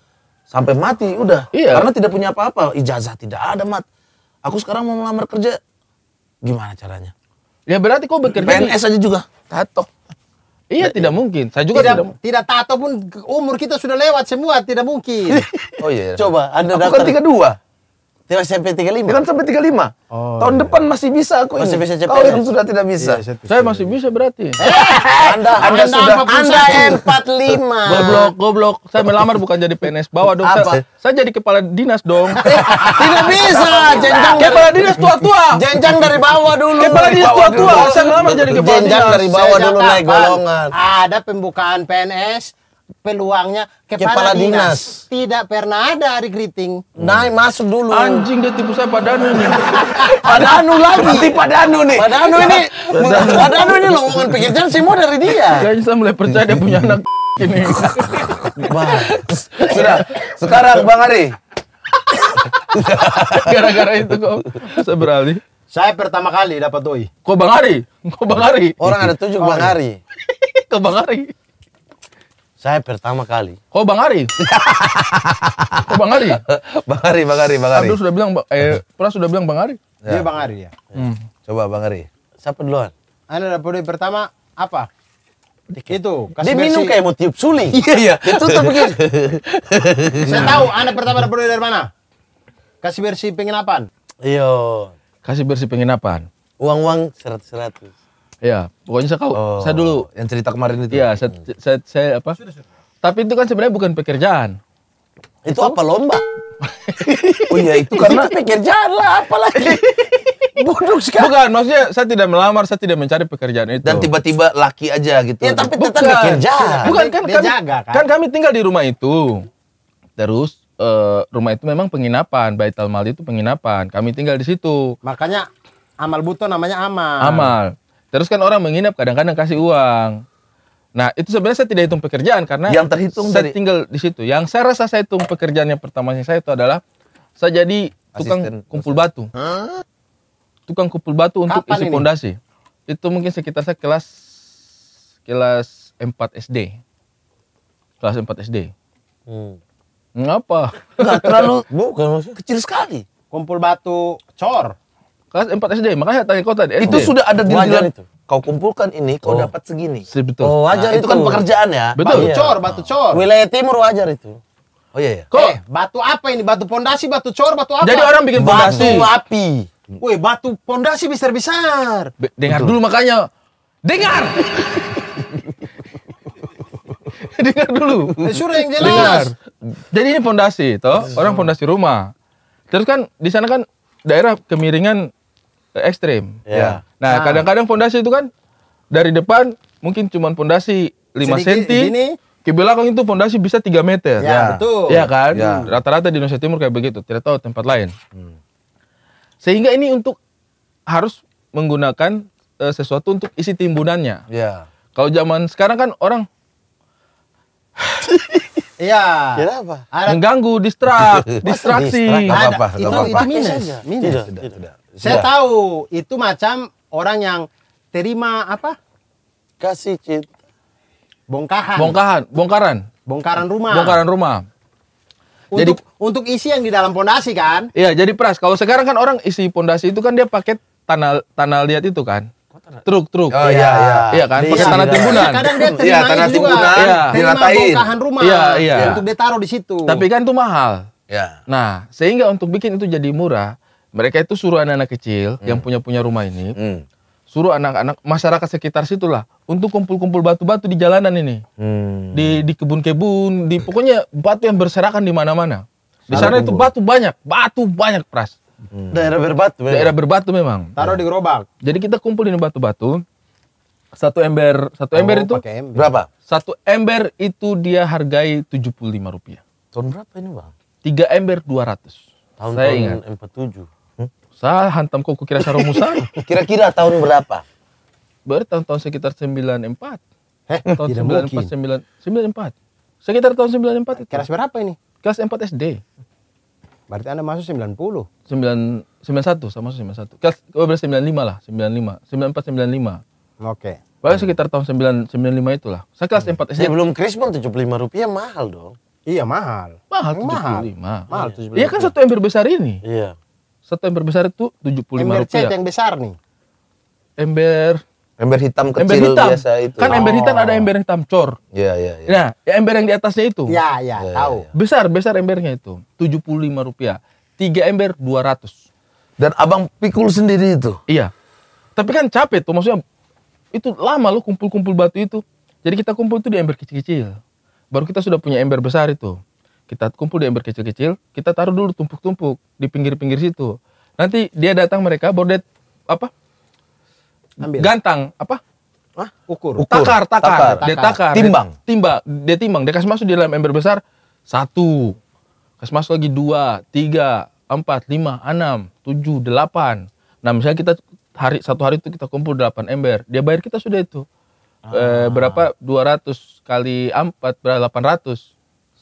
sampai mati udah. Iya. Karena tidak punya apa-apa, ijazah tidak ada, Mat. Aku sekarang mau melamar kerja Gimana caranya? Ya berarti kok bekerja PNS aja juga tato. Iya, tidak mungkin. Saya juga tidak, tidak, tidak tato pun umur kita sudah lewat semua, tidak mungkin. oh iya. Coba Anda Aku kan 32. Tidak sampai 35? Tidak sampai 35. Oh, Tahun iya. depan masih bisa aku masih ini. bisa CPNS. Kau yang sudah tidak bisa. Iya, saya, masih bisa berarti. Eh, anda, anda, anda sudah. Anda 45. Goblok, goblok. Saya melamar bukan jadi PNS bawah dong. Apa? Saya, saya jadi kepala dinas dong. tidak bisa. Jenjang kepala dinas tua-tua. Jenjang dari bawah dulu. Kepala dinas tua-tua. Saya melamar jadi kepala dinas. Jenjang dari bawah dulu naik golongan. Ada pembukaan PNS peluangnya kepala, kepala dinas. dinas tidak pernah ada hari regriting. naik masuk dulu. Anjing dia tipu saya Padanu nih. anu lagi. pada anu nih. pada anu ini pada anu ini lowongan pekerjaan semua dari dia. Kayaknya saya mulai percaya dia punya anak ini. Sudah. Sekarang Bang Ari. Gara-gara itu kok saya beralih. Saya pertama kali dapat doi. Kok Bang Ari? Kok Bang Ari? Orang ada tujuh Bang oh, iya. Ari. Kok Bang Ari. Saya pertama kali. Oh Bang Ari. oh Bang Ari. Bang Ari, Bang Ari, Bang Ari. Abdul sudah bilang, eh pernah sudah bilang Bang Ari. Ya. Dia Bang Ari ya. Hmm. Coba Bang Ari. Siapa duluan? Anda dapat pertama apa? Dikit. Itu. Kasih dia minum kayak mau tiup suling. Iya iya. Itu tuh begini. Saya tahu Anda pertama dapat dari mana. Kasih bersih penginapan. Iya. Kasih bersih penginapan. Uang-uang seratus seratus. Ya, pokoknya saya kau, oh, saya dulu yang cerita kemarin itu. Iya, saya, saya, saya, saya apa? Sudah, sudah. Tapi itu kan sebenarnya bukan pekerjaan. Itu, itu apa lomba? oh iya itu karena pekerjaan lah apalagi. Bodoh sekali. Bukan, maksudnya saya tidak melamar, saya tidak mencari pekerjaan itu. Dan tiba-tiba laki aja gitu. Ya tapi tetap bukan. pekerjaan. Bukan kan kami, jaga, kan? kan kami tinggal di rumah itu. Terus uh, rumah itu memang penginapan, Baitul Mal itu penginapan. Kami tinggal di situ. Makanya Amal Buto namanya Amal. Amal. Terus kan orang menginap kadang-kadang kasih uang. Nah, itu sebenarnya saya tidak hitung pekerjaan karena yang terhitung saya dari... tinggal di situ. Yang saya rasa saya hitung pekerjaan yang pertama saya itu adalah saya jadi tukang Asisten. kumpul batu. Huh? Tukang kumpul batu Kapan untuk isi pondasi. Itu mungkin sekitar saya kelas kelas 4 SD. Kelas 4 SD. Hmm. Ngapa? Enggak terlalu bukan kecil sekali. Kumpul batu cor kelas 4 SD. Makanya tanya kau tadi. SD. Itu sudah ada di dalam itu. Kau kumpulkan ini, kau oh. dapat segini. Si, betul. Oh, wajar nah, itu. itu kan pekerjaan ya. Betul. Batu iya. cor, batu cor. Wilayah timur wajar itu. Oh iya iya. Kok eh, batu apa ini? Batu pondasi, batu cor, batu apa? Jadi orang bikin pondasi. Batu api. Woi, batu pondasi besar-besar. Be dengar betul. dulu makanya. Dengar. dengar dulu. Eh, yang jelas. Dengar. Jadi ini pondasi, toh orang pondasi rumah. Terus kan di sana kan daerah kemiringan ekstrim. Iya. Ya. Nah, nah. kadang-kadang fondasi itu kan dari depan mungkin cuma fondasi 5 cm ke belakang itu fondasi bisa 3 meter. Ya, iya kan? ya. betul. Ya kan? Rata-rata ya. di Indonesia Timur kayak begitu, tidak tahu tempat lain. Hmm. Sehingga ini untuk harus menggunakan e, sesuatu untuk isi timbunannya. Ya. Kalau zaman sekarang kan orang Iya. Kenapa? Mengganggu, distrak, distraksi. Distract, apa-apa, itu, apa-apa. itu minus. Minus. Tidak, tidak, tidak. Saya ya. tahu itu macam orang yang terima apa? Kasih cinta. Bongkahan. Bongkahan, bongkaran. Bongkaran rumah. Bongkaran rumah. Untuk, jadi untuk isi yang di dalam pondasi kan? Iya, jadi pras. Kalau sekarang kan orang isi pondasi itu kan dia pakai tanah tanah liat itu kan? Truk, truk. Oh iya, iya. Iya kan? Iya, pakai iya, tanah timbunan. Iya, kadang dia terima iya, tanah timbunan, iya. dilatain. Bongkahan rumah. Iya, iya. Untuk ditaruh di situ. Tapi kan itu mahal. Ya. Nah, sehingga untuk bikin itu jadi murah, mereka itu suruh anak-anak kecil hmm. yang punya punya rumah ini hmm. suruh anak-anak masyarakat sekitar situlah untuk kumpul-kumpul batu-batu di jalanan ini hmm. di di kebun-kebun di pokoknya batu yang berserakan di mana-mana di sana itu batu banyak batu banyak pras hmm. daerah berbatu memang. daerah berbatu memang taruh di gerobak jadi kita kumpul kumpulin batu-batu satu ember satu oh, ember itu ember. berapa satu ember itu dia hargai tujuh puluh lima rupiah tahun berapa ini bang tiga ember dua ratus tahun saya ingat empat tujuh saya hantam kok kira sarung musa. Kira-kira tahun berapa? Bertahun-tahun sekitar 94. Heh, tahun tidak 94, 94. 94. Sekitar tahun 94 itu. Kelas berapa ini? Kelas 4 SD. Berarti Anda masuk 90. 9 91, saya masuk 91. Kelas oh, 95 lah, 95. 94 95. Oke. Okay. Baru hmm. sekitar tahun 9 95 itulah. Saya kelas hmm. 4 SD. Ya, Sebelum Krismon 75 rupiah mahal dong. Iya mahal. Mahal 75. Mahal, mahal 75. Iya kan satu ember besar ini. Iya. Satu ember besar itu tujuh puluh lima rupiah. Ember yang besar nih. Ember. Ember hitam kecil ember hitam. biasa itu. Kan oh. ember hitam oh. ada ember hitam cor. Iya iya. Ya. Nah, ya ember yang di atasnya itu. Iya iya. Ya, tahu. Ya, ya. Besar besar embernya itu tujuh puluh lima rupiah. Tiga ember dua ratus. Dan abang pikul sendiri itu. Iya. Tapi kan capek tuh maksudnya itu lama lo kumpul-kumpul batu itu. Jadi kita kumpul itu di ember kecil-kecil. Baru kita sudah punya ember besar itu kita kumpul di ember kecil-kecil kita taruh dulu tumpuk-tumpuk di pinggir-pinggir situ nanti dia datang mereka bordet apa Ambil. gantang apa Hah? ukur takar, takar takar dia takar timbang dia, timbang dia timbang dia kasih masuk di dalam ember besar satu kasih masuk lagi dua tiga empat lima enam tujuh delapan nah misalnya kita hari satu hari itu kita kumpul delapan ember dia bayar kita sudah itu eh, ah. e, berapa ratus kali empat, berapa ratus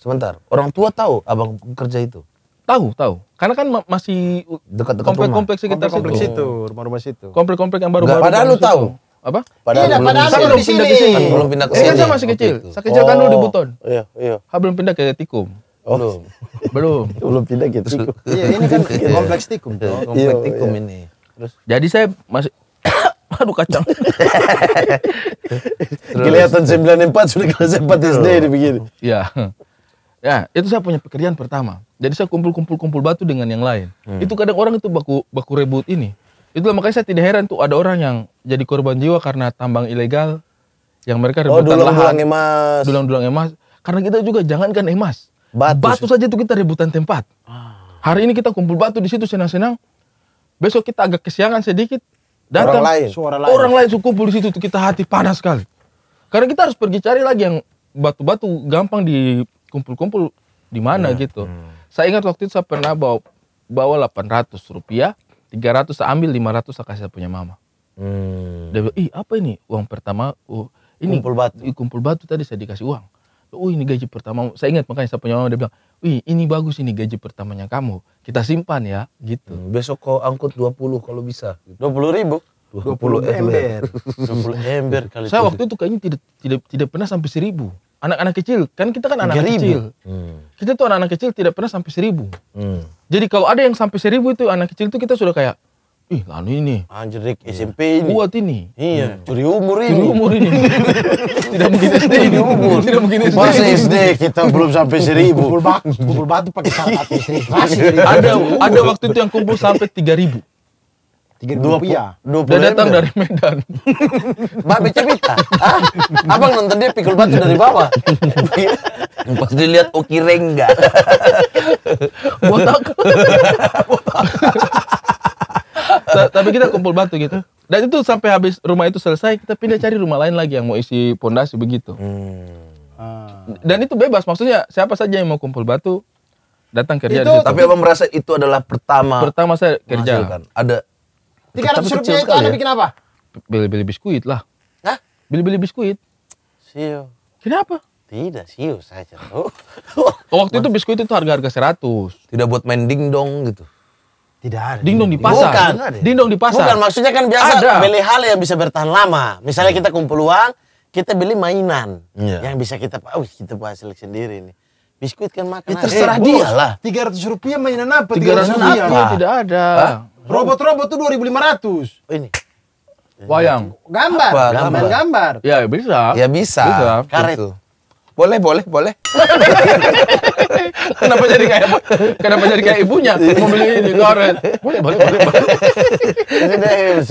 Sebentar, orang tua tahu abang kerja itu? Tahu, tahu. Karena kan masih dekat-dekat komplek-komplek sekitar situ. komplek kan. situ, rumah-rumah situ. Komplek-komplek yang baru-baru. Padahal lu tahu apa? Padahal iya, padahal belum pindah ke sini. Belum pindah ke sini. Iya, kan masih kecil. Saya kecil kan lu di oh, Buton. Iya, iya. Ha belum pindah ke Tikum. Oh. Belum. belum. belum pindah ke Tikum. Iya, ini kan iya. kompleks Tikum. Iya, kompleks Tikum ini. Terus jadi saya masih aduh kacang. Kelihatan 94 sudah kelas 4 SD begini. Iya. Ya, itu saya punya pekerjaan pertama. Jadi saya kumpul-kumpul-kumpul batu dengan yang lain. Hmm. Itu kadang orang itu baku baku rebut ini. Itulah makanya saya tidak heran tuh ada orang yang jadi korban jiwa karena tambang ilegal yang mereka rebutan oh, dulang, lahan. emas. dulang emas. Karena kita juga jangankan emas. Batu, batu saja itu kita rebutan tempat. Ah. Hari ini kita kumpul batu di situ senang-senang. Besok kita agak kesiangan sedikit. Datang orang lain. Suara lain. Orang lain kumpul di situ tuh kita hati panas sekali. Karena kita harus pergi cari lagi yang batu-batu gampang di kumpul-kumpul di mana hmm. gitu. Hmm. Saya ingat waktu itu saya pernah bawa bawa 800 rupiah, 300 saya ambil, 500 saya kasih punya mama. Hmm. Dia bilang, ih apa ini uang pertama? Oh, ini kumpul batu. Kumpul batu tadi saya dikasih uang. Oh ini gaji pertama. Saya ingat makanya saya punya mama dia bilang, wih ini bagus ini gaji pertamanya kamu. Kita simpan ya gitu. Hmm, besok kau angkut 20 kalau bisa. 20 ribu? 20, 20 ember. 20 ember kali Saya itu. waktu itu kayaknya tidak tidak tidak pernah sampai seribu. Anak-anak kecil, kan kita kan anak-anak kecil. Hmm. Kita tuh anak-anak kecil tidak pernah sampai seribu. Hmm. Jadi kalau ada yang sampai seribu itu anak kecil itu kita sudah kayak, ih lalu ini. Anjrik iya. SMP ini. Buat ini. Iya. Hmm. Curi umur ini. Curi umur ini. tidak mungkin SD ini. umur. Tidak mungkin SD. Masa SD kita belum sampai seribu. Kumpul batu, kumpul batu pakai sarat. ada, ada waktu itu yang kumpul sampai tiga ribu tiga ribu rupiah. Dua puluh datang dari Medan. Mbak Becerita. ah, abang nonton dia pikul batu dari bawah. Pas dilihat Oki oh, Rengga. Botak. Botak. Tapi kita kumpul batu gitu. Dan itu sampai habis rumah itu selesai, kita pindah cari rumah lain lagi yang mau isi pondasi begitu. Hmm. Ah. Dan itu bebas, maksudnya siapa saja yang mau kumpul batu datang kerja itu, Tapi abang merasa itu adalah pertama. Pertama saya kerja. Ada Tiga ratus rupiah itu anda ya. bikin apa? Beli-beli biskuit lah. Hah? Beli-beli biskuit. Siu. Kenapa? Tidak, sio saja. Oh. Waktu itu biskuit itu harga-harga seratus. Tidak buat main ding dong gitu. Tidak ada. Dingdong di pasar. Bukan. Dingdong di pasar. Bukan, maksudnya kan biasa ada. beli hal yang bisa bertahan lama. Misalnya iya. kita kumpul uang, kita beli mainan yeah. yang bisa kita oh kita buat sendiri nih. Biskuit kan makan. Ya, terserah eh, dia lah. Tiga ratus rupiah mainan apa? Tiga ratus rupiah. Tidak ada. Hah? Robot-robot tuh 2500. Ini. Wayang. Gambar, Apa? gambar, gambar. Ya bisa. Ya bisa. Bisa. Karet. Gitu. Boleh, boleh, boleh. kenapa jadi kayak kenapa jadi kayak ibunya iya. mau beli ini karet? Boleh, boleh, boleh.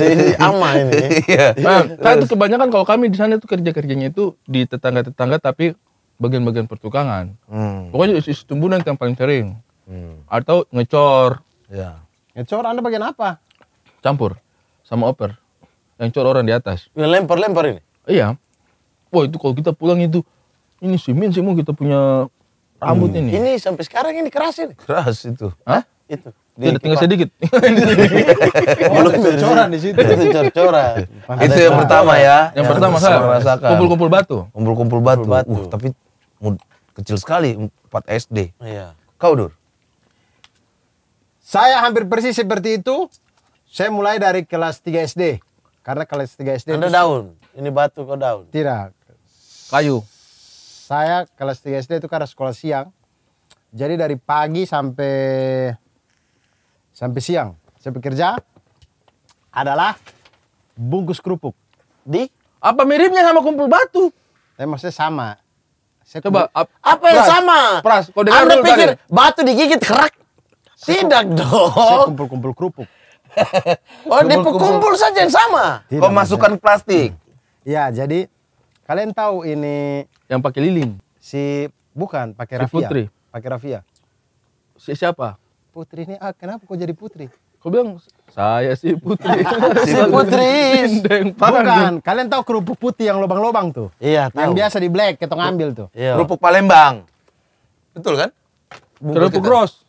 ini ama ini. Iya. Nah, kan itu kebanyakan kalau kami di sana itu kerja-kerjanya itu di tetangga-tetangga tapi bagian-bagian pertukangan. Hmm. Pokoknya isi, isi timbunan yang paling sering. Hmm. Atau ngecor. Ya. Ngecor Anda bagian apa? Campur sama oper. Yang cor orang di atas. Yang lempar-lempar ini? Iya. Wah itu kalau kita pulang itu, ini simin semua kita punya rambut hmm. ini. Ini sampai sekarang ini keras ini? Keras itu. Hah? Itu. Dia Tidak tinggal sedikit. Belum cor-coran di situ. Itu cor-coran. Itu yang pertama ya. Yang, yang pertama saya merasakan. Kumpul-kumpul batu. Kumpul-kumpul batu. Kumpul batu. Uh, tapi kecil sekali, empat SD. Iya. Kau, Dur? Saya hampir persis seperti itu. Saya mulai dari kelas 3 SD. Karena kelas 3 SD. Anda itu... daun. Ini batu kok daun. Tidak. Kayu. Saya kelas 3 SD itu karena sekolah siang. Jadi dari pagi sampai sampai siang saya bekerja adalah bungkus kerupuk. Di apa miripnya sama kumpul batu? Tapi eh, maksudnya sama. Saya Coba ap, apa yang pras, sama? Pras, kau dengar Anda pikir tadi. batu digigit kerak? Tidak dong. kumpul-kumpul kerupuk. oh, kumpul saja yang sama. Tidak, Pemasukan plastik. Ya, jadi kalian tahu ini yang pakai lilin. Si bukan pakai si rafia. Putri. Pakai rafia. Si siapa? Putri ini ah, kenapa kok jadi putri? Kau bilang saya si putri. si putri. bukan, kalian tahu kerupuk putih yang lubang-lubang tuh. Iya, tahu. Yang biasa di black kita ngambil tuh. Iya. Kerupuk Palembang. Betul kan? Kerupuk Ros.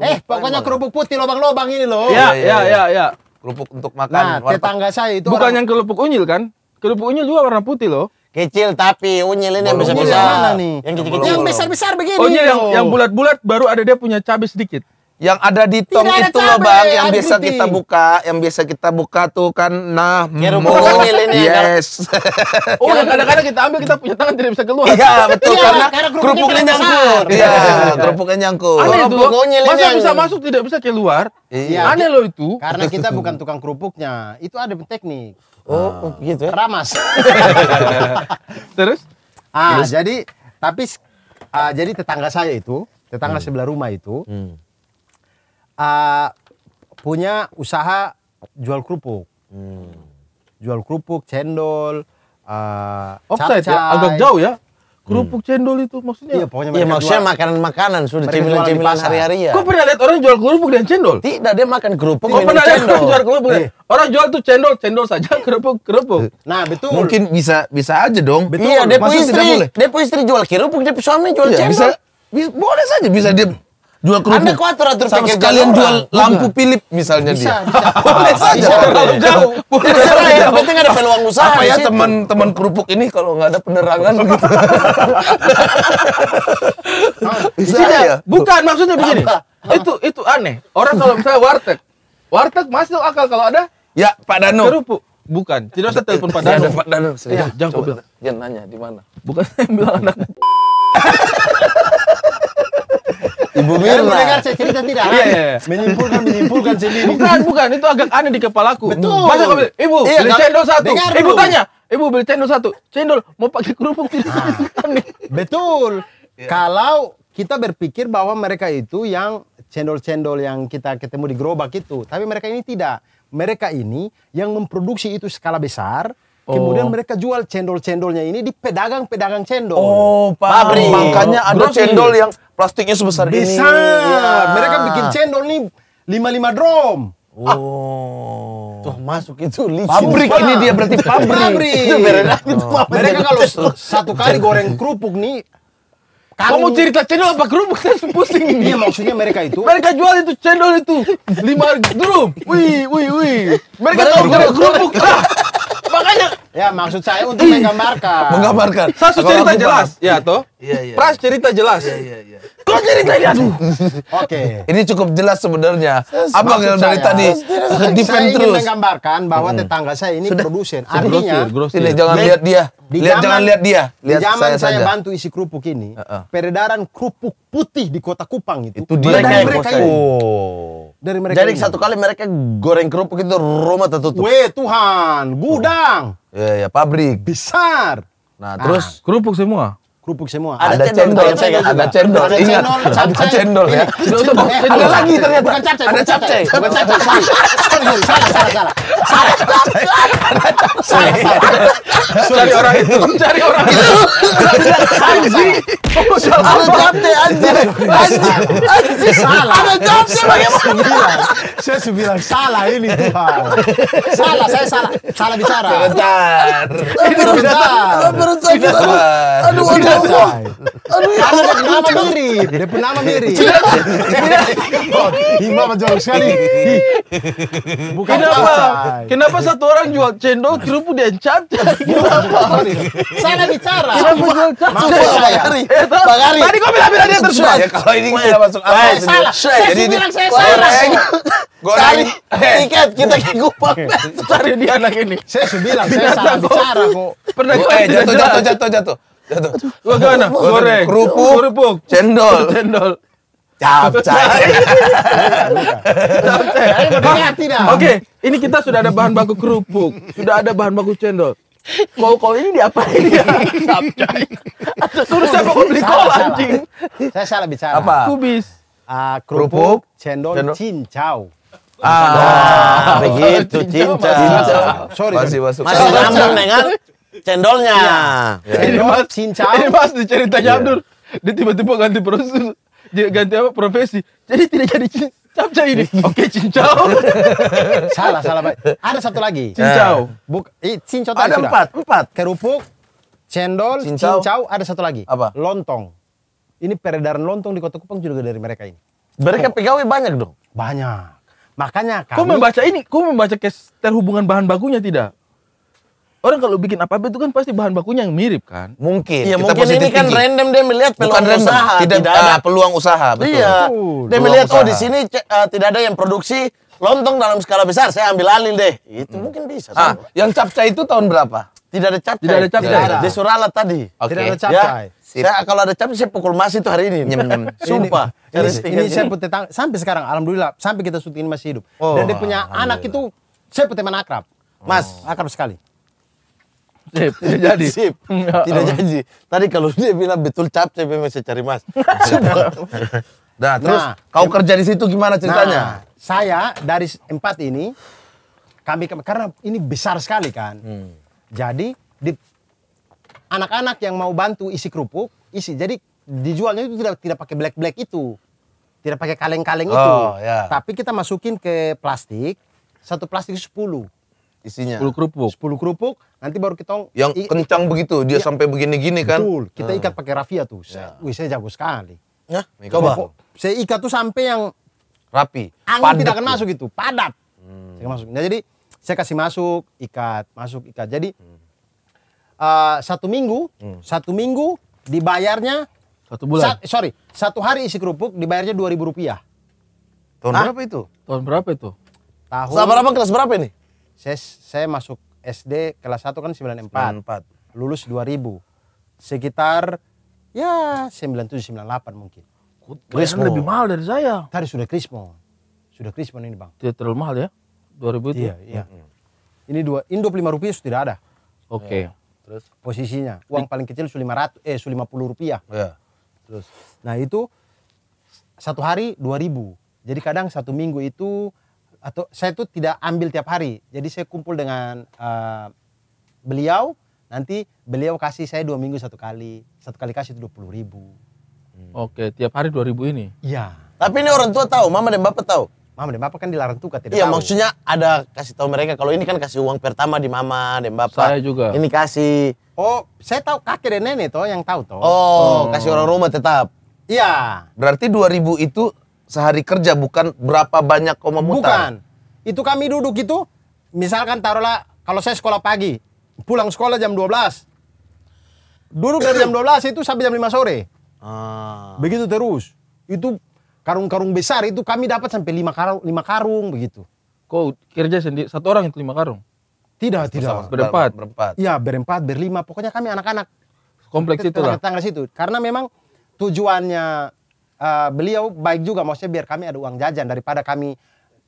Eh, pokoknya kerupuk putih lobang-lobang ini loh. Ya, iya, iya, ya, iya, iya. Kerupuk untuk makan. Nah, warna... tetangga saya itu bukan orang... yang kerupuk unyil kan? Kerupuk unyil juga warna putih loh. Kecil tapi unyil ini yang besar-besar. Yang kecil-kecil. Yang besar-besar begini. Oh, unyil yang, bulat-bulat baru ada dia punya cabai sedikit. Yang ada di tong itu loh bang, yang biasa putih. kita buka, yang biasa kita buka tuh kan nah ya, mau hmm. yes. oh kadang-kadang kita ambil kita punya tangan tidak bisa keluar. Iya betul ya, karena, karena kerupuknya nyangkut. Iya, iya kerupuknya nyangkut. Aneh masa bisa masuk tidak bisa keluar. Iya. Aneh loh itu. Karena kita bukan tukang kerupuknya, itu ada teknik. Oh, gitu ya. keramas Terus? Ah jadi tapi ah, jadi tetangga saya itu tetangga hmm. sebelah rumah itu. Hmm uh, punya usaha jual kerupuk. Hmm. Jual kerupuk, cendol, uh, Offside ya, agak jauh ya. Hmm. Kerupuk cendol itu maksudnya? Iya, pokoknya iya, maksudnya makanan-makanan sudah cemilan-cemilan sehari-hari ya. Kau pernah lihat orang jual kerupuk dan cendol? Tidak, dia makan kerupuk. Kau pernah lihat orang jual kerupuk? Iya. Orang jual tuh cendol, cendol saja, kerupuk, kerupuk. Nah, betul. Mungkin bisa bisa aja dong. Betul. Iya, depo istri, depo istri jual kerupuk, depo suami jual iya, cendol. Bisa, bisa, boleh saja bisa iya. dia jual kerupuk. Anda kuatur atur Sama sekalian jual lampu juga. Philip misalnya bisa, dia. Bisa. Boleh saja. Terlalu jauh. Boleh saja. Ya. Yang penting ada peluang usaha. Apa ya teman-teman kerupuk ini kalau nggak ada penerangan gitu. bisa bisa ya? Bukan maksudnya begini. itu itu aneh. Orang kalau misalnya warteg, warteg masuk akal kalau ada Ya, Pak Danu. Kerupuk. Bukan. Tidak usah telepon Pak iya, Danu. Pak Danu, Ya, jangan kau bilang. Jangan nanya di mana. Bukan saya bilang anak. Ibu Mirna. Kan saya cerita tidak. Iya, iya, iya. Menyimpulkan, menyimpulkan sendiri. Bukan, bukan. Itu agak aneh di kepalaku. Betul. Masa kau bilang, Ibu, iya, beli cendol satu. Ibu tanya, Ibu beli cendol satu. Cendol mau pakai kerupuk tidak? Ah, betul. Iya. Kalau kita berpikir bahwa mereka itu yang cendol-cendol yang kita ketemu di gerobak itu, tapi mereka ini tidak mereka ini yang memproduksi itu skala besar, Oh. Kemudian mereka jual cendol-cendolnya ini di pedagang-pedagang cendol. Oh, pabrik. Makanya ada cendol yang plastiknya sebesar Besar. ini. Bisa. Ya. Mereka bikin cendol nih lima-lima drum. Oh. Ah. Tuh masuk itu licin. Pabrik ini dia berarti pabrik. pabrik. itu oh. mereka kalau satu kali goreng kerupuk nih kamu cerita cendol apa kerupuk? Saya pusing ini. Iya maksudnya mereka itu. Mereka jual itu cendol itu lima grup. Wih, wih, wih. Mereka tahu kerupuk. Makanya Ya maksud saya untuk menggambarkan. Menggambarkan. Saya cerita jelas, ya toh. Iya iya. Pras cerita iya, jelas. Iya iya iya. Kok ceritanya aduh. Oke. Okay. Ini cukup jelas sebenarnya. Abang yang dari tadi defend terus. Saya menggambarkan bahwa hmm. tetangga saya ini Sudah. produsen. Artinya tidak jangan lihat dia. Di lihat zaman, jangan lihat dia. Lihat di zaman saya, saya bantu isi kerupuk ini, uh -uh. peredaran kerupuk putih di kota Kupang itu. Itu dia dari mereka ini. Oh. Dari mereka Jadi ini. satu kali mereka goreng kerupuk itu rumah tertutup. Weh Tuhan, gudang. Iya, ya, pabrik. Besar. Nah, nah, terus ah. kerupuk semua kerupuk semua. Ada, cendol, ada cendol, ada iya. cendol, ada cendol, ada cendol ya. Ada lagi ternyata. Bukan capcay, ada capcay, bukan capcay. Salah, salah, salah, salah, salah, salah, salah. Cari orang itu, cari orang itu. Anjing, oh, ada capcay, anjing, anjing, anjing, salah. Ada bagaimana? Saya bilang salah ini Salah, saya salah, salah bicara. Bacai. Ya nama mirip, dia pun nama mirip. Iya. Hima jorok sekali. Bukan kenapa, kenapa satu orang jual cendol, kerupuk dan cacat? Sana bicara. Kenapa jual cacat? Eh, Bang Ari. Tadi kau bilang-bilang dia tersurat. kalau ini tidak masuk apa? Salah. Saya bilang saya salah. Goreng eh. tiket kita ke Gupang. Cari dia anak ini. Saya sudah bilang saya salah bicara kok. Pernah oh, kau eh, jatuh jatuh jatuh jatuh. Jatuh. Gua gimana? Goreng. Kerupuk. Kerupuk. Cendol. Cendol. Capcay. Capcay. Oke, ini kita sudah ada bahan baku kerupuk, sudah ada bahan baku cendol. Kol kol ini diapain ya? Capcay. Suruh siapa kau beli kol anjing? Saya salah bicara. Apa? Kubis. Ah, kerupuk, cendol, cendol, cincau. Ah, begitu cincau. Sorry, masih masuk. Masih nyambung dengan cendolnya. Ya. Ya. Ini mas, cincau. Ini mas ya. Abdul. Dia tiba-tiba ganti profesi, ganti apa profesi. Jadi tidak jadi capca ini. Oke, cincau. salah, salah pak. Ada satu lagi. Cincau. Eh. Buk, i, cincau tadi Ada sudah. empat, empat. Kerupuk, cendol, cincau. cincau. Ada satu lagi. Apa? Lontong. Ini peredaran lontong di Kota Kupang juga dari mereka ini. Mereka oh. pegawai banyak dong. Banyak. Makanya kami... Kau membaca ini, kau membaca kes terhubungan bahan bakunya tidak? Orang kalau bikin apa apa itu kan pasti bahan bakunya yang mirip kan? Mungkin. Iya mungkin ini kan random dia melihat peluang Bukan random, usaha. Tidak, tidak ada uh, peluang usaha. Betul. Iya. Uh, Dia melihat usaha. oh di sini uh, tidak ada yang produksi lontong dalam skala besar. Saya ambil alih deh. Itu hmm. mungkin bisa. Ah, yang capcay itu tahun berapa? Tidak ada capcay. Tidak ada capcay. Tidak Di Suralat tadi. Okay. Tidak ada capcay. Ya. Saya kalau ada capcay saya pukul mas itu hari ini. Sumpah. ini, ini, ini saya putih tangan. Sampai sekarang alhamdulillah sampai kita syuting masih hidup. Oh, Dan dia oh, punya anak itu saya putih teman akrab. Mas, oh. akrab sekali. Sip, tidak jadi. Sip, tidak jadi. Tadi kalau dia bilang betul saya memang saya cari mas. nah, terus nah, kau kerja di situ gimana ceritanya? Nah, saya dari empat ini, kami karena ini besar sekali kan. Hmm. Jadi di anak-anak yang mau bantu isi kerupuk, isi. Jadi dijualnya itu tidak tidak pakai black black itu. Tidak pakai kaleng-kaleng oh, itu. Ya. Yeah. Tapi kita masukin ke plastik, satu plastik sepuluh isinya 10 kerupuk 10 kerupuk nanti baru kita yang kencang begitu dia iya, sampai begini-gini kan betul kita ah. ikat pakai rafia tuh ya. wih saya jago sekali ya coba saya ikat tuh sampai yang rapi angin padat tidak akan masuk gitu padat hmm. saya masuk nah, jadi saya kasih masuk ikat masuk ikat jadi hmm. uh, satu minggu hmm. satu minggu dibayarnya satu bulan sa sorry satu hari isi kerupuk dibayarnya dua ribu rupiah tahun Hah? berapa itu tahun berapa itu tahun Sabar berapa kelas berapa ini saya saya masuk SD kelas 1 kan 94. 94. Lulus 2000. Sekitar ya 97 98 mungkin. Krismo. lebih mahal dari saya. Tadi sudah Krismo. Sudah Krismo ini, Bang. Tidak terlalu mahal ya? 2000 itu. Iya, iya. Ini dua, ini 25 rupiah sudah tidak ada. Oke. Okay. Ya. Terus posisinya uang paling kecil su 500 eh su 50 rupiah. ya Terus. Nah, itu satu hari 2000. Jadi kadang satu minggu itu atau saya tuh tidak ambil tiap hari. Jadi saya kumpul dengan uh, beliau, nanti beliau kasih saya dua minggu satu kali, satu kali kasih itu dua puluh ribu. Hmm. Oke, tiap hari dua ribu ini? Iya. Tapi ini orang tua tahu, mama dan bapak tahu. Mama dan bapak kan dilarang tukar tidak Iya tahu. maksudnya ada kasih tahu mereka kalau ini kan kasih uang pertama di mama dan bapak. Saya juga. Ini kasih. Oh, saya tahu kakek dan nenek toh yang tahu toh. Oh, hmm. kasih orang rumah tetap. Iya. Berarti 2000 itu sehari kerja bukan berapa banyak kau memutar. Bukan. Itu kami duduk itu misalkan taruhlah kalau saya sekolah pagi, pulang sekolah jam 12. Duduk dari jam 12 itu sampai jam 5 sore. Ah. Begitu terus. Itu karung-karung besar itu kami dapat sampai 5 karung, 5 karung begitu. Kau kerja sendiri satu orang itu 5 karung? Tidak, Bersama, tidak. Berempat. Berempat. Iya, berempat, berlima. Pokoknya kami anak-anak kompleks itu lah. Tetangga situ. Karena memang tujuannya uh, beliau baik juga maksudnya biar kami ada uang jajan daripada kami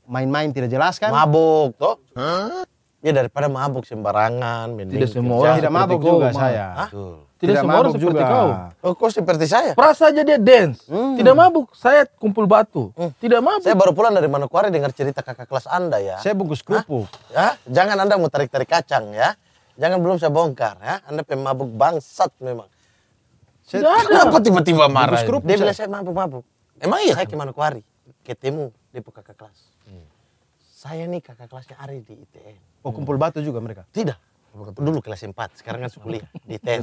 main-main tidak jelas kan mabuk toh huh? Ya daripada mabuk sembarangan, tidak semua orang tidak mabuk juga saya. Hah? Tidak, tidak semua orang seperti kau. Oh, kau seperti saya. Perasa aja dia dance. Hmm. Tidak mabuk, saya kumpul batu. Hmm. Tidak mabuk. Saya baru pulang dari Manokwari dengar cerita kakak kelas Anda ya. Saya bungkus kerupuk. Ya, jangan Anda mau tarik-tarik kacang ya. Jangan belum saya bongkar ya. Anda pemabuk bangsat memang. Kenapa tiba-tiba marah? Dia dia bilang saya mabuk-mabuk. Emang iya? Saya ke Manokwari, ketemu di kakak kelas. Hmm. Saya nih kakak kelasnya Ari di ITN. Oh kumpul batu juga mereka? Tidak. Dulu kelas 4, sekarang kan kuliah di ITN.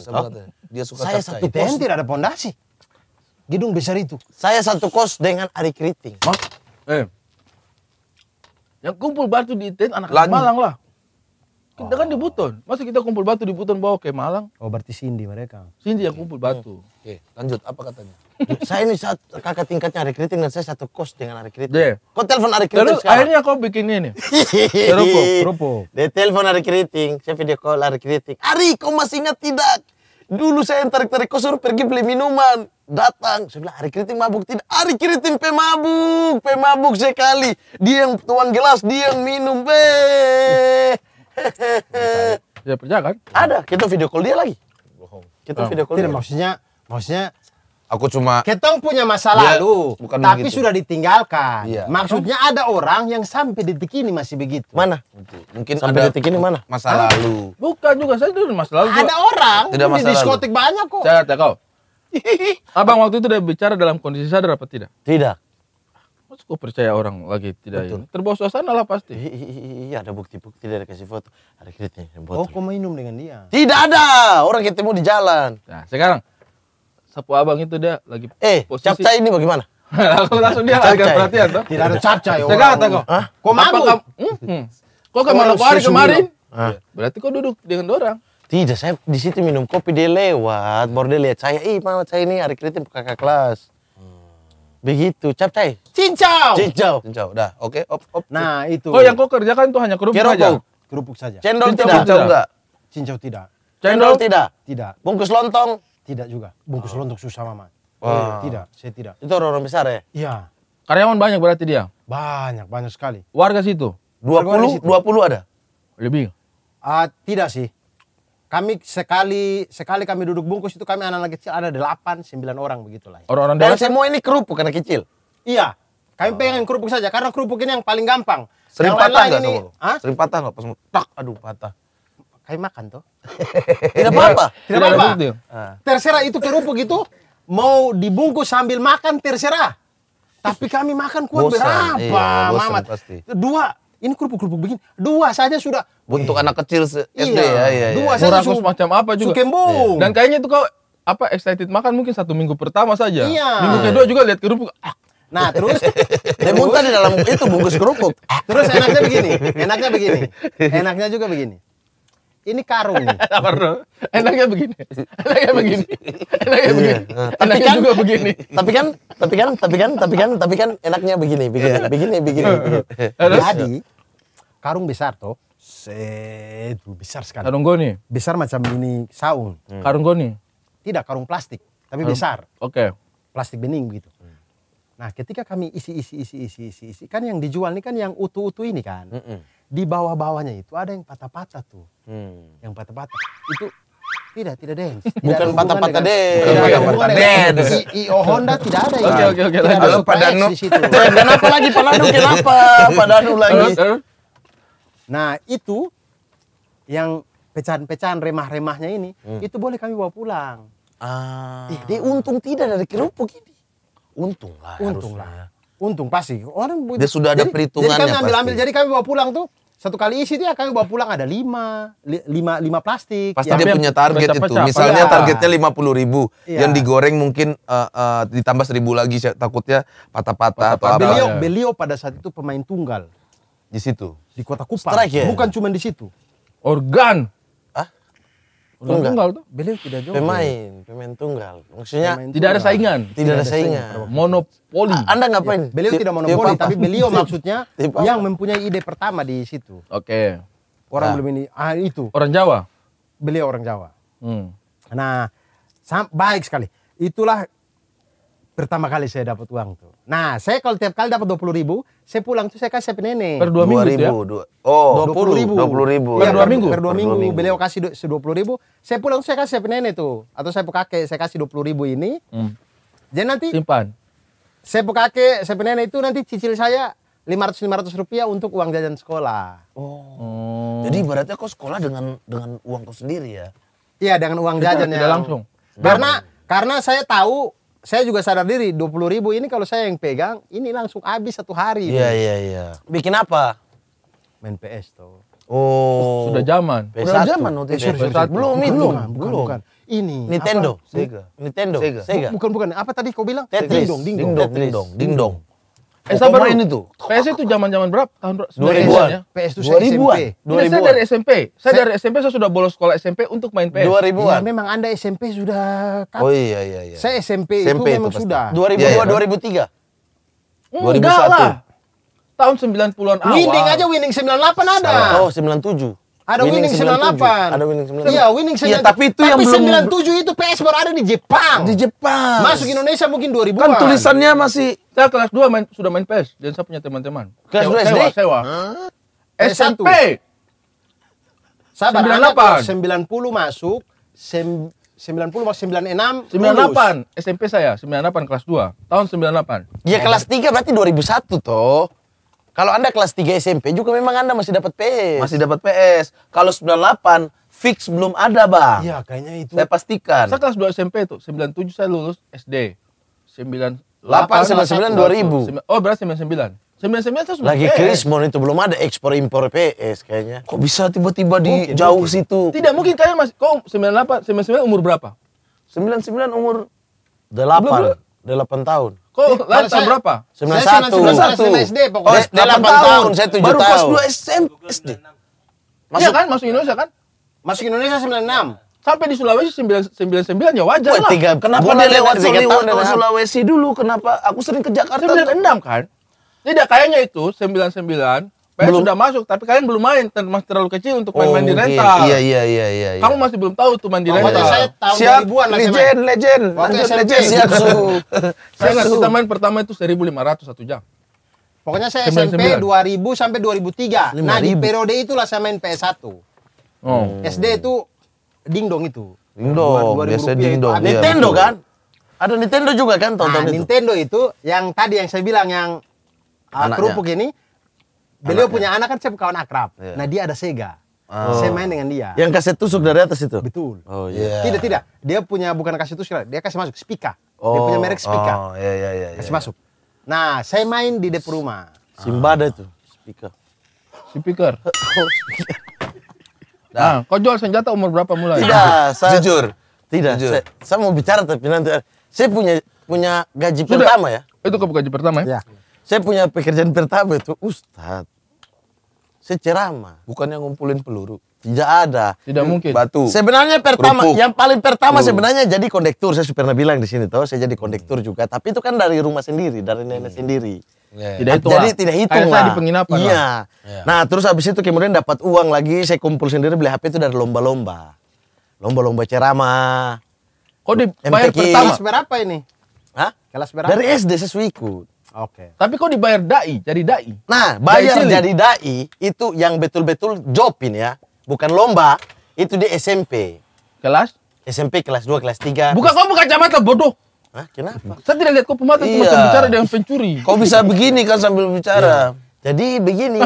Dia suka saya satu ITN tidak ada pondasi. Gedung besar itu. Saya satu kos dengan Ari Kriting. Eh. Yang kumpul batu di ITN anak-anak Malang lah. Kita oh. kan di Buton. Masa kita kumpul batu di Buton bawa ke Malang? Oh, berarti Cindy mereka. Cindy yang kumpul batu. Hmm. Oke, lanjut apa katanya? saya ini saat kakak tingkatnya Ari dan saya satu kos dengan Ari Yeah. Kau telepon Ari Terus sekarang? akhirnya kau bikin ini. Terupo, terupo. Dia telepon Ari saya video call Ari Ari, kau masih ingat tidak? Dulu saya yang tarik-tarik kau suruh pergi beli minuman. Datang, saya bilang Ari mabuk tidak. Ari Kriting pemabuk, pemabuk sekali. Dia yang tuang gelas, dia yang minum. Beee ya percaya kan? Ada, kita video call dia lagi. Bohong. Kita video call. Tidak, dia. maksudnya maksudnya Aku cuma kita punya masa lalu, tapi gitu. sudah ditinggalkan. Iya. Maksudnya ada orang yang sampai detik ini masih begitu. Mana? Mungkin sampai ada detik ini mana? Masa lalu. Bukan juga saya itu masa lalu. Ada orang tidak di diskotik banyak kok. Saya kata kau. Abang waktu itu udah bicara dalam kondisi sadar apa tidak? Tidak cukup kok percaya orang lagi tidak Betul. ini. Terbawa suasana lah pasti. Iya ada bukti-bukti dari kasih foto. Ada kreditnya. Oh kau minum dengan dia? Tidak ada. Orang ketemu di jalan. Nah sekarang. Sapu abang itu dia lagi Eh posisi. capca ini bagaimana? Aku langsung dia agak perhatian tuh. Tidak ada capca Sekarang kau. kok Kau mabuk? Hmm. Kau kemarin kemarin kemarin. Iya. Berarti kau duduk dengan orang. Tidak, saya di situ minum kopi dia lewat, baru dia lihat saya, ih mana saya ini hari kritik kakak kelas. Begitu, capcay. Cincau. Cincau. Cincau. Dah, oke, okay. op op. Nah, itu. Oh, yang kau kerjakan itu hanya kerupuk Kerupuk. saja. Kerupuk saja. Cendol cincau tidak. Cincau tidak. Cincau tidak. Cendol, tidak. Tidak. Bungkus lontong tidak juga. Bungkus oh. lontong susah mama. Oh, Eh, iya, tidak, saya tidak. Itu orang-orang besar ya? Iya. Karyawan banyak berarti dia? Banyak, banyak sekali. Warga situ? 20, puluh situ. 20 ada? Lebih? Uh, tidak sih kami sekali sekali kami duduk bungkus itu kami anak-anak kecil ada delapan sembilan orang begitulah. Ya. Orang-orang Dan semua ini kerupuk karena kecil. Iya. Kami oh. pengen kerupuk saja karena kerupuk ini yang paling gampang. Sering yang patah enggak ini, Hah? Sering patah enggak pas tak aduh patah. Kami makan tuh. Tidak apa-apa. Tidak apa-apa. Terserah itu kerupuk gitu mau dibungkus sambil makan terserah. Tapi kami makan kuat bosan, berapa, iya, bosan, Mamat? Pasti. Dua, ini kerupuk-kerupuk begini. Dua saja sudah. Untuk eh. anak kecil SD iya. ya. Iya, iya, Dua saja sudah. macam apa juga. Sukembung. Iya. Dan kayaknya tuh kau apa excited makan mungkin satu minggu pertama saja. Iya. Minggu kedua juga lihat kerupuk. Ah. Nah terus dia muntah di dalam itu bungkus kerupuk. Terus enaknya begini, enaknya begini, enaknya juga begini ini karung. Enaknya begini. Enaknya begini. Enaknya iya. begini. Tapi kan juga begini. Tapi kan tapi kan tapi kan tapi kan tapi kan enaknya begini, begini, iya. begini, begini. Iya. Jadi karung besar toh. Set, besar sekali. Karung goni. Besar macam ini saung. Hmm. Karung goni. Tidak karung plastik, tapi besar. Oke. Plastik bening begitu. Nah, ketika kami isi isi isi isi isi isi kan yang dijual ini kan yang utuh-utuh ini kan. -mm di bawah-bawahnya itu ada yang patah-patah tuh. Hmm. Yang patah-patah. Itu tidak, tidak dance. Tidak kan? Bukan patah-patah kan? dance. Bukan patah-patah dance. IO Honda tidak ada. Oke, oke, oke. Lalu Dan Kenapa lagi Padanu? Kenapa Padanu lagi? Nah, itu yang pecahan-pecahan remah-remahnya ini, hmm. itu boleh kami bawa pulang. Ah. Eh, dia untung tidak dari kerupuk ini. Untung lah. Untung lah. Untung pasti. Orang dia sudah ada jadi, perhitungannya. Jadi kami ambil-ambil, jadi kami bawa pulang tuh satu kali isi dia akan bawa pulang ada lima, lima, lima plastik. Pasti ya. dia punya target itu. Misalnya ya. targetnya lima puluh ribu, ya. yang digoreng mungkin uh, uh, ditambah seribu lagi, takutnya patah-patah atau apa. Beliau, ya. beliau pada saat itu pemain tunggal. Di situ? Di kota Kupang. ya? Bukan cuma di situ. Organ. Tunggal. tunggal tuh beliau tidak jomblo. Pemain, pemain tunggal. Maksudnya pemain tunggal. tidak ada saingan. Tidak, tidak ada saingan. Monopoli. A anda ngapain? Ya, beliau tidak monopoli, tapi beliau maksudnya yang mempunyai ide pertama di situ. Oke. Okay. Orang nah. belum ini ah itu. Orang Jawa. Beliau orang Jawa. Hmm. Nah, baik sekali. Itulah pertama kali saya dapat uang tuh. Nah, saya kalau tiap kali dapat dua puluh ribu, saya pulang tuh saya kasih ke nenek. Per dua minggu ya? ribu, ya? oh, dua puluh ribu. Dua puluh ribu. Per iya, dua minggu. Per dua minggu. minggu. Beliau kasih dua puluh ribu. Saya pulang tuh saya kasih ke nenek tuh. Atau saya kakek saya kasih dua puluh ribu ini. Hmm. Jadi nanti. Simpan. Saya kakek saya nenek itu nanti cicil saya lima ratus lima ratus rupiah untuk uang jajan sekolah. Oh. Hmm. Jadi ibaratnya kau sekolah dengan dengan uang kau sendiri ya? Iya dengan uang jajan ya. langsung. Karena karena saya tahu saya juga sadar diri 20 ribu ini kalau saya yang pegang ini langsung habis satu hari. Iya iya iya. Bikin apa? Main PS tuh. Oh, sudah zaman. Sudah zaman waktu eh, itu. belum itu Belum, belum, belum, bukan, Ini Nintendo, Sega. Nintendo, Sega. Bukan bukan apa tadi kau bilang? Tetris. ding dong. Ding dong, ding dong. Eh, PS baru ini tuh. PS itu zaman-zaman berapa? Tahun 2000-an. Ya? PS itu 2000-an. 2000 saya dari SMP. Saya, dari SMP saya sudah bolos sekolah SMP untuk main PS. 2000-an. Iya, memang Anda SMP sudah kan? Oh iya iya, iya. Saya SMP, SMP itu, itu memang pasti. sudah. 2002 ya, ya, 2003. Enggak lah. Tahun 90-an awal. Winning aja winning 98 ada. Oh, tujuh. Ada winning, winning 98. Ada winning 98. Iya, winning 97. Iya, tapi itu tapi yang 97 belum... itu PS baru ada di Jepang. Di Jepang. Masuk Indonesia mungkin 2000 -an. Kan tulisannya masih saya kelas 2 main sudah main PS dan saya punya teman-teman. Kelas 2 SD. Sewa, sewa. Huh? SMP. Sabar, 98. 90 masuk, sem 90 masuk 96. 98 lulus. SMP saya, 98 kelas 2. Tahun 98. Iya, kelas 3 berarti 2001 toh. Kalau Anda kelas 3 SMP juga memang Anda masih dapat PS. Masih dapat PS. Kalau 98 fix belum ada, Bang. Iya, kayaknya itu. Saya pastikan. Saya kelas 2 SMP tuh, 97 saya lulus SD. 9 8 99 2000. Oh, berarti 99. 99 sudah lagi krismon itu belum ada ekspor impor PS kayaknya. Kok bisa tiba-tiba di mungkin, jauh mungkin. situ? Tidak mungkin kalian masih kok 98 99 umur berapa? 99 umur 8. Belum, belum delapan tahun. Kok eh, saya, berapa? Sembilan satu. Sembilan SD pokoknya. Oh, delapan tahun, saya tujuh tahun. Baru kelas dua SM, SD. Iya masuk kan, masuk Indonesia kan? Masuk Indonesia sembilan enam. Sampai di Sulawesi sembilan sembilan sembilan ya wajar lah. kenapa dia lewat Sulawesi dulu? Kenapa aku sering ke Jakarta? Sembilan enam kan? Tidak kayaknya itu sembilan sembilan PS sudah masuk, tapi kalian belum main, masih terlalu kecil untuk main-main oh, di rental. Iya, iya, iya, iya, iya. Kamu masih belum tahu tuh main di oh, rental. saya tahu Siap, ribuan legend, Legend, legend. legend. Siap, su. saya nggak kita main pertama itu ratus satu jam. Pokoknya saya SMP dua ribu sampai dua ribu tiga nah, di periode itulah saya main PS1. Oh. SD itu dingdong itu. Dingdong, biasa dingdong. Itu. Iya, Nintendo kan? Ada Nintendo juga kan nah, tonton nah, Nintendo itu yang tadi yang saya bilang yang uh, kerupuk ini beliau anak punya anak kan saya kawan akrab. Yeah. Nah dia ada Sega. Oh. Saya main dengan dia. Yang kaset tusuk dari atas itu? Betul. Oh iya. Yeah. Tidak, tidak. Dia punya bukan kaset tusuk, dia kasih masuk Spika. Oh. Dia punya merek Spika. Oh iya iya iya. Kasih iya. masuk. Nah, saya main di depan rumah. Simbada ada itu, Spika. Speaker. Oh, speaker. Nah, nah, kau jual senjata umur berapa mulai? Tidak, saya jujur. Tidak, jujur. Saya, saya mau bicara tapi nanti saya punya punya gaji Sudah. pertama ya. Itu kau gaji pertama ya? ya. Saya punya pekerjaan pertama itu Ustadz. secerama ceramah. Bukannya ngumpulin peluru. Tidak ada. Tidak mungkin. Batu. Sebenarnya pertama, Rupuk. yang paling pertama Rupuk. sebenarnya jadi kondektur. Saya pernah bilang di sini tahu, saya jadi kondektur hmm. juga. Tapi itu kan dari rumah sendiri, dari nenek hmm. sendiri. Yeah. Iya. Tidak itu Jadi lah. tidak hitung Kayak lah. di penginapan Iya. Lah. Iya. Yeah. Nah terus habis itu kemudian dapat uang lagi, saya kumpul sendiri beli HP itu dari lomba-lomba. Lomba-lomba ceramah. Kok di bayar pertama? Kelas berapa ini? Hah? Kelas berapa? Dari SD saya ikut. Oke. Okay. Tapi kok dibayar dai, jadi dai. Nah, bayar dai jadi dai itu yang betul-betul jobin ya, bukan lomba. Itu di SMP. Kelas? SMP kelas 2, kelas 3. Buka kau buka kacamata bodoh. Hah, kenapa? Saya tidak lihat kau pemata iya. cuma bicara dengan pencuri. Kau bisa begini kan sambil bicara. Iya. Jadi begini.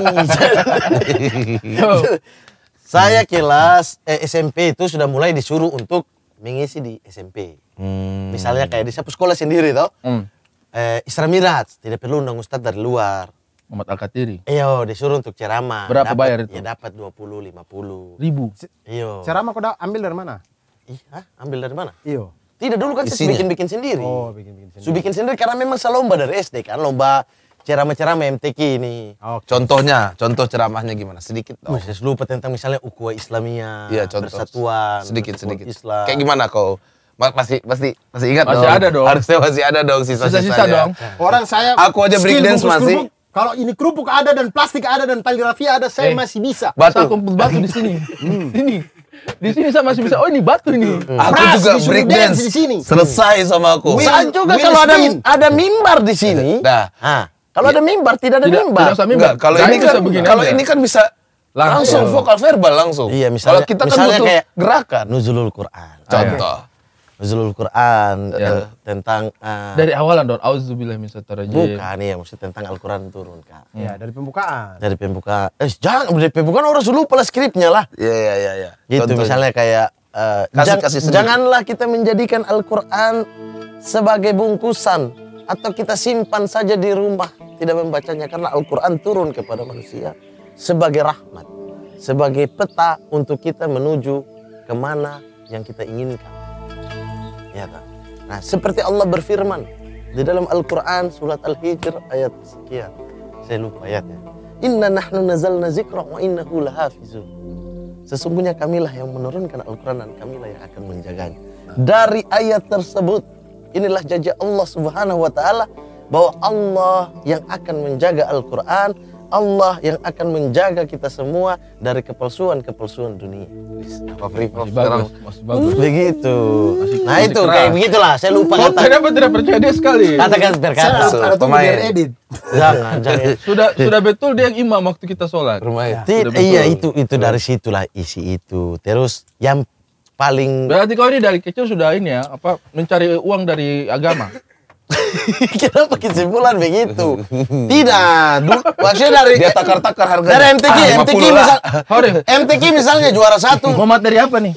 saya kelas eh, SMP itu sudah mulai disuruh untuk mengisi di SMP. Hmm. Misalnya kayak di siapa sekolah sendiri tau. Hmm eh, Isra Miraj, tidak perlu undang ustaz dari luar. Muhammad Al Katiri. Iyo, disuruh untuk ceramah. Berapa dapet, bayar itu? Ya dapat 20 50. Ribu. Iyo. Ceramah kau ambil dari mana? Ih, Iya, ambil dari mana? Iyo. Tidak dulu kan saya bikin-bikin sendiri. Oh, bikin-bikin sendiri. Su bikin sendiri karena memang saya lomba dari SD kan, lomba ceramah-ceramah MTK ini. Okay. Contohnya, contoh ceramahnya gimana? Sedikit dong. Saya lupa tentang misalnya ukhuwah Islamia, iya, contoh. persatuan, sedikit sedikit. Islam. Kayak gimana kau masih masih masih ingat masih dong. ada dong harusnya masih ada dong sisa sisa, -sisa dong iya. orang saya aku aja break dance masih kalau ini kerupuk ada dan plastik ada dan rafia ada saya eh, masih bisa batu aku batu di sini hmm. ini di sini saya masih bisa oh ini batu ini hmm. aku Pras, juga break dance, di sini selesai sama aku Will, saya juga kalau ada ada mimbar di sini nah kalau ada iya. mimbar tidak ada mimbar tidak kalau ini kan kalau ini kan bisa langsung, langsung vokal verbal langsung iya misalnya kalau kita kan misalnya butuh kayak gerakan nuzulul Quran ah, iya. contoh Nuzulul Quran ya. Eh, tentang uh, dari awalan dor auzubillahi minasyaitonir Bukan ya maksudnya tentang Al-Qur'an turun, Kak. Iya, dari pembukaan. Dari pembukaan. Eh, jangan dari pembukaan orang sudah lupa lah skripnya lah. Iya, iya, iya, iya. Gitu Tentu. misalnya kayak uh, eh, kasih, jang, kasih janganlah kita menjadikan Al-Qur'an sebagai bungkusan atau kita simpan saja di rumah tidak membacanya karena Al-Qur'an turun kepada manusia sebagai rahmat, sebagai peta untuk kita menuju kemana yang kita inginkan. Ya kan? Nah, seperti Allah berfirman di dalam Al-Qur'an surat Al-Hijr ayat sekian. Saya lupa ayatnya. Inna nahnu nazalna dzikra wa innahu lahafizun. Sesungguhnya kamilah yang menurunkan Al-Qur'an dan kamilah yang akan menjaganya. Dari ayat tersebut inilah janji Allah Subhanahu wa taala bahwa Allah yang akan menjaga Al-Qur'an Allah yang akan menjaga kita semua dari kepalsuan-kepalsuan dunia. Apa free sekarang masih bagus. Hmm, begitu. Masih, nah masih itu keras. kayak begitulah. Saya lupa kata. Kenapa tidak percaya dia sekali? Katakan terkata. tuh biar edit. Jangan, jangan. Sudah sudah betul dia yang imam waktu kita sholat. Rumah. Iya, iya itu itu dari situlah isi itu. Terus yang paling berarti kau ini dari kecil sudah ini ya apa mencari uang dari agama kita Kenapa kesimpulan begitu? Tidak. Maksudnya dari dia takar-takar harga. Dari MTQ, ah, MTQ misal, MTQ misalnya juara satu. Mau materi apa nih?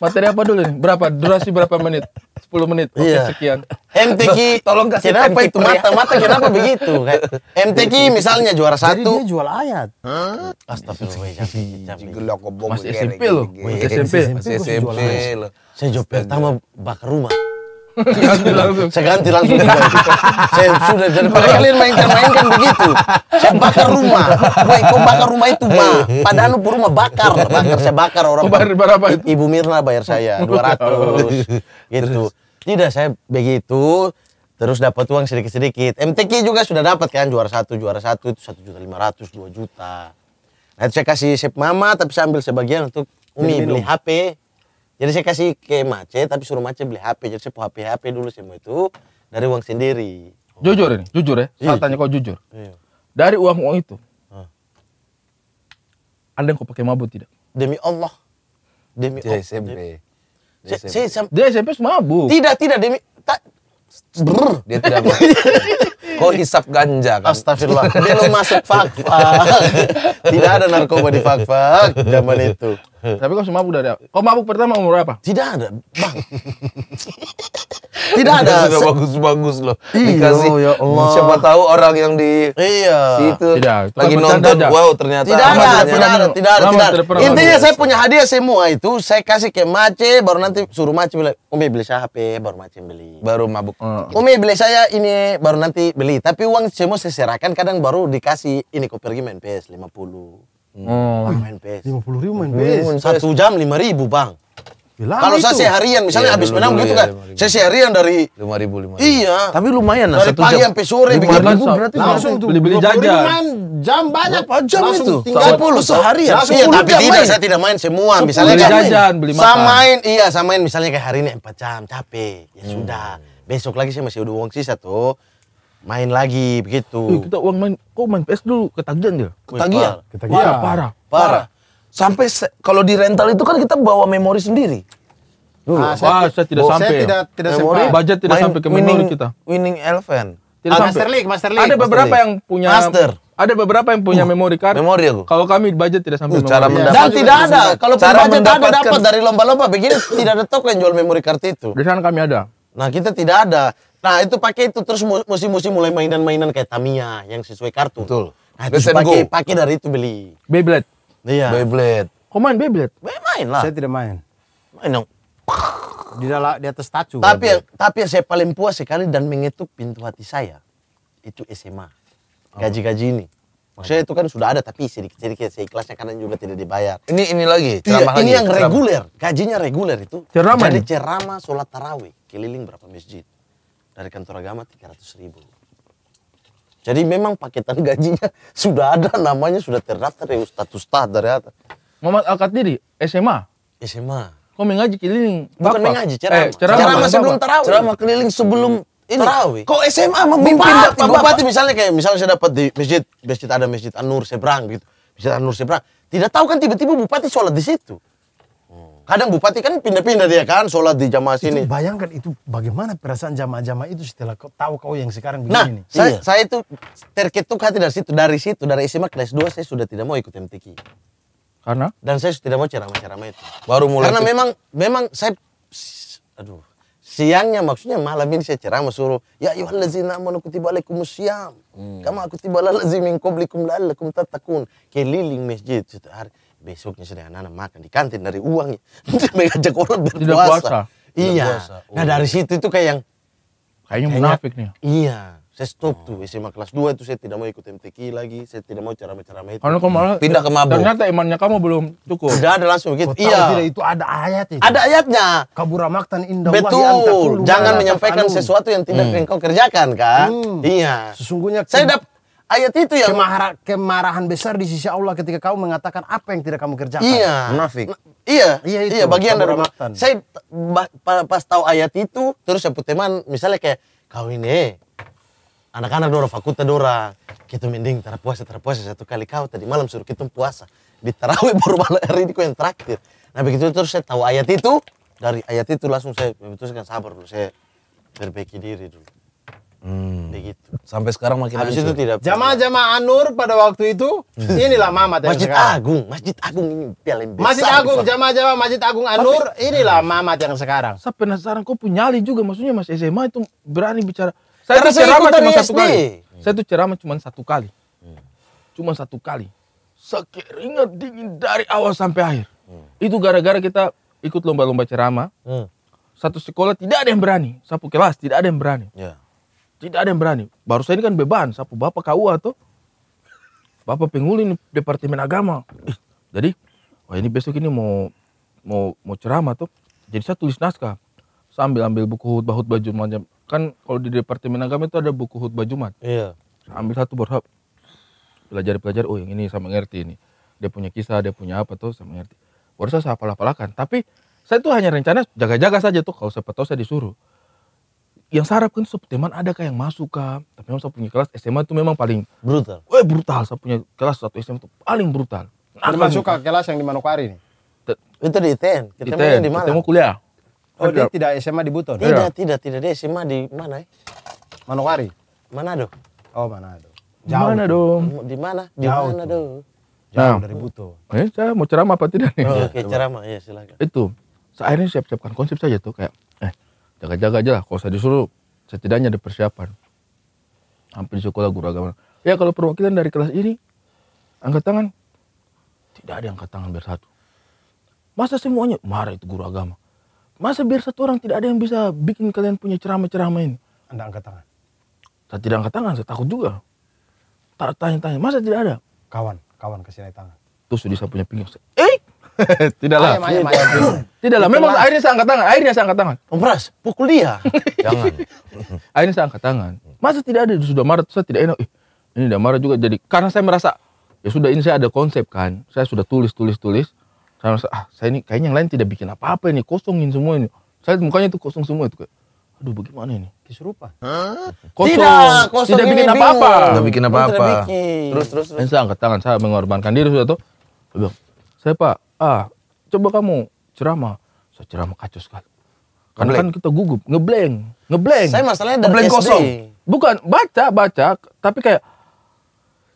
materi apa dulu nih? Berapa durasi berapa menit? sepuluh menit. Oke, iya. sekian. MTQ tolong kasih kenapa itu mata-mata kenapa begitu? kan MTQ misalnya juara satu. Jadi dia jual ayat. Huh? Astagfirullah. Masih SMP loh. Masih SMP. Masih SMP. Saya jual pertama bakar rumah. saya ganti langsung saya sudah pada kalian mainkan-mainkan begitu saya bakar rumah Woi, kau bakar rumah itu mah padahal lu rumah bakar bakar saya bakar orang bayar berapa itu? ibu Mirna bayar saya 200 gitu tidak saya begitu terus dapat uang sedikit-sedikit MTQ juga sudah dapat kan juara satu juara satu itu satu juta lima ratus dua juta nah itu saya kasih sip mama tapi saya ambil sebagian untuk Umi beli HP jadi saya kasih ke Mace, tapi suruh Mace beli HP. Jadi saya HP HP dulu semua itu dari uang sendiri. Jujur ini, jujur ya. Iya. Saya tanya kau jujur. Iya. Dari uang uang itu, huh. anda yang kau pakai mabuk tidak? Demi Allah, demi Dia SMP. Saya SMP. semua mabuk. Tidak, tidak demi. Ta, brr. Dia tidak Kok oh, hisap ganja kan? Astagfirullah. Belum masuk fak Tidak ada narkoba di fak zaman itu. Tapi kau semabuk dari apa? Kau mabuk pertama umur apa? Tidak ada, Bang. Tidak ada. Sudah bagus-bagus loh. Iya, Dikasih. Oh, ya Siapa tahu orang yang di Iya. situ tidak, lagi nonton. Ada. Wow, ternyata tidak ada, tidak ada, tidak ada, tidak ada. Intinya saya punya hadiah semua itu, saya kasih ke Mace, baru nanti suruh Mace bilang, "Umi beli saya HP," baru Mace beli. Baru mabuk. Umi beli saya ini, baru nanti beli beli tapi uang semua saya serahkan kadang baru dikasih ini kau pergi main PS 50 hmm. oh. main PS 50 ribu main PS satu jam 5 ribu bang ya, kalau saya seharian misalnya iya, habis menang begitu iya, kan. Saya seharian dari 5 ribu Iya. Tapi lumayan lah dari pagi sampai sore ribu ribu berarti langsung tuh beli-beli jajan. jam banyak apa jam langsung itu? Tinggal 10 seharian. Iya, tapi tidak saya tidak main semua misalnya beli jajan, beli makan. Samain iya main misalnya kayak hari ini empat jam capek. Ya hmm. sudah. Besok lagi saya masih ada uang sisa tuh main lagi begitu. Eh, kita uang main, kok main PS dulu ketagihan dia. Ketagihan. parah. ketagihan. Parah, parah, parah. Sampai kalau di rental itu kan kita bawa memori sendiri. Dulu. Ah, saya, saya tidak sampai. Saya tidak tidak memori, sempat. Budget tidak main, sampai ke memori winning, kita. Winning Eleven. Tidak ah, sampai. Master League, Master League. Ada beberapa League. yang punya Master. Ada beberapa yang punya uh, memori card. Memori aku. Kalau kami budget tidak sampai uh, Cara memori. Dan tidak ada. Kalau cara budget ada dapat dari lomba-lomba begini tidak ada toko yang jual memori card itu. Di sana kami ada. Nah, kita tidak ada. Nah itu pakai itu terus musim-musim mulai mainan-mainan kayak Tamiya yang sesuai kartu. Betul. Nah terus pakai pakai dari itu beli. Beyblade. Iya. Beyblade. Kau main Beyblade? Main lah. Saya tidak main. Main dong. Di dalam di atas tacu. Kan tapi yang, tapi yang saya paling puas sekali dan mengetuk pintu hati saya itu SMA. Oh. Gaji-gaji ini. Maksudnya itu kan sudah ada tapi sedikit-sedikit saya kelasnya karena juga tidak dibayar. Ini ini lagi. Iya, lagi. ini yang reguler, gajinya reguler itu. Ceramah. Jadi ceramah sholat tarawih keliling berapa masjid dari kantor agama 300 ribu. Jadi memang paketan gajinya sudah ada namanya sudah terdaftar ya status Ustadz dari atas. Muhammad Al diri SMA. SMA. Kau mengaji keliling. Bukan mengaji ceramah. Eh, ceramah, cerama sebelum tarawih. Ceramah keliling sebelum ini. Tarawih. Kok SMA memimpin bupati, bapak, bupati misalnya kayak misalnya saya dapat di masjid masjid ada masjid An Seberang gitu. Masjid An Seberang. Tidak tahu kan tiba-tiba bupati sholat di situ. Kadang bupati kan pindah-pindah dia kan sholat di jamaah sini. Itu bayangkan itu bagaimana perasaan jamaah-jamaah itu setelah kau tahu kau yang sekarang begini. Nah, saya, iya. saya itu terketuk hati dari situ. Dari situ, dari SMA kelas 2 saya sudah tidak mau ikut MTQ. Karena? Dan saya sudah tidak mau ceramah-ceramah itu. Baru mulai. Karena itu. memang, memang saya, aduh, siangnya maksudnya malam ini saya ceramah suruh ya lazina amanu kutiba kamu hmm. kama aku tiba ladzina min qablikum lalakum tatakun keliling masjid setiap hari Besoknya sederhana makan di kantin dari mereka mengajak orang berpuasa. Tidak puasa. Iya. puasa. Nah dari oh. situ itu kayak yang kayaknya munafik nih. Iya. Saya stop oh. tuh SMA kelas 2 itu saya tidak mau ikut MTQ lagi, saya tidak mau ceramah-ceramah itu. Karena kamu malah pindah ke mabuk. Ternyata imannya kamu belum cukup. Sudah ada langsung gitu. Oh, iya. Tidak, itu ada ayat itu. Ada ayatnya. Kaburamaktan indah Betul. Jangan menyampaikan sesuatu yang tidak hmm. engkau kerjakan kan? Hmm. Iya. Sesungguhnya saya dapat Ayat itu yang Kemahara, kemarahan besar di sisi Allah ketika kamu mengatakan apa yang tidak kamu kerjakan. Iya. Munafik. Nah, iya. Iya itu. Iya bagian dari munafik. Saya pas tahu ayat itu terus saya teman misalnya kayak kau ini anak-anak dora fakultas dora kita mending terpuasa puasa puasa satu kali kau tadi malam suruh kita puasa di tarawih baru malam hari ini kau yang traktir. Nah begitu terus saya tahu ayat itu dari ayat itu langsung saya memutuskan sabar dulu saya perbaiki diri dulu. Hmm. Begitu. Sampai sekarang makin Habis itu tidak. Jamaah-jamaah Anur pada waktu itu ini hmm. inilah mamat yang Masjid sekarang. Agung, Masjid Agung ini paling besar. Masjid Agung, jamaah-jamaah Masjid Agung Anur Tapi, inilah mamat yang sekarang. Saya penasaran kok punya Ali juga maksudnya Mas SMA itu berani bicara. Saya tuh ceramah cuma satu kali. Saya tuh ceramah cuma satu kali. Hmm. Cuma satu kali. ingat dingin dari awal sampai akhir. Hmm. Itu gara-gara kita ikut lomba-lomba ceramah. Hmm. Satu sekolah tidak ada yang berani. Satu kelas tidak ada yang berani. Yeah tidak ada yang berani. Baru saya ini kan beban, siapa bapak KUA atau Bapak penguli Departemen Agama. Eh, jadi, wah ini besok ini mau mau mau ceramah tuh. Jadi saya tulis naskah. Sambil ambil buku khutbah khutbah Jumat. Kan kalau di Departemen Agama itu ada buku khutbah Jumat. Iya. Saya ambil satu berhub, Belajar-belajar, oh yang ini saya mengerti ini. Dia punya kisah, dia punya apa tuh saya mengerti. Baru saya apalah hafalkan Tapi saya tuh hanya rencana jaga-jaga saja tuh kalau saya tahu saya disuruh yang saya harapkan itu teman adakah yang masuk kah? Tapi memang saya punya kelas SMA itu memang paling brutal. Wah brutal, saya punya kelas satu SMA itu paling brutal. masuk ke gitu. kelas yang di Manokwari nih. Itu di ITN. kita di mana? Ketemu kuliah. Oh, dia tidak SMA di Buton. Tidak, ya. tidak, tidak. Dia SMA di mana ya? Manokwari. Manado. Oh, mana Manado. Jauh. Mana dong? Di mana? Di Jauh mana dong? Jauh nah, dari Buton. Eh, saya mau ceramah apa tidak nih? Oh, Oke, okay, ceramah. Ya, silakan. Itu. Saya akhirnya siap-siapkan konsep saja tuh kayak eh jaga-jaga aja lah. Kalau saya disuruh, setidaknya ada persiapan. Hampir di sekolah guru agama. Ya kalau perwakilan dari kelas ini, angkat tangan. Tidak ada yang angkat tangan biar satu Masa semuanya? Marah itu guru agama. Masa biar satu orang tidak ada yang bisa bikin kalian punya ceramah-ceramah ini? Anda angkat tangan? Saya tidak angkat tangan, saya takut juga. Tak tanya-tanya, masa tidak ada? Kawan, kawan kasih tangan. Terus dia punya pinggang. Eh, Tidaklah. Ayam, ayam, ayam. Tidaklah. Memang akhirnya saya angkat tangan. airnya saya angkat tangan. Om Pras, pukul dia. Jangan. akhirnya saya angkat tangan. Masa tidak ada sudah marah saya tidak enak. Eh, ini udah marah juga jadi karena saya merasa ya sudah ini saya ada konsep kan. Saya sudah tulis tulis tulis. Saya merasa ah saya ini kayaknya yang lain tidak bikin apa-apa ini kosongin semua ini. Saya mukanya itu kosong semua itu kayak aduh bagaimana ini kisrupa Hah? kosong. tidak kosong tidak bikin apa-apa tidak bikin apa-apa terus terus, terus. saya angkat tangan saya mengorbankan diri sudah tuh saya pak ah coba kamu ceramah saya ceramah kacau sekali karena kan kita gugup ngebleng ngebleng saya masalahnya dari ngebleng kosong bukan baca baca tapi kayak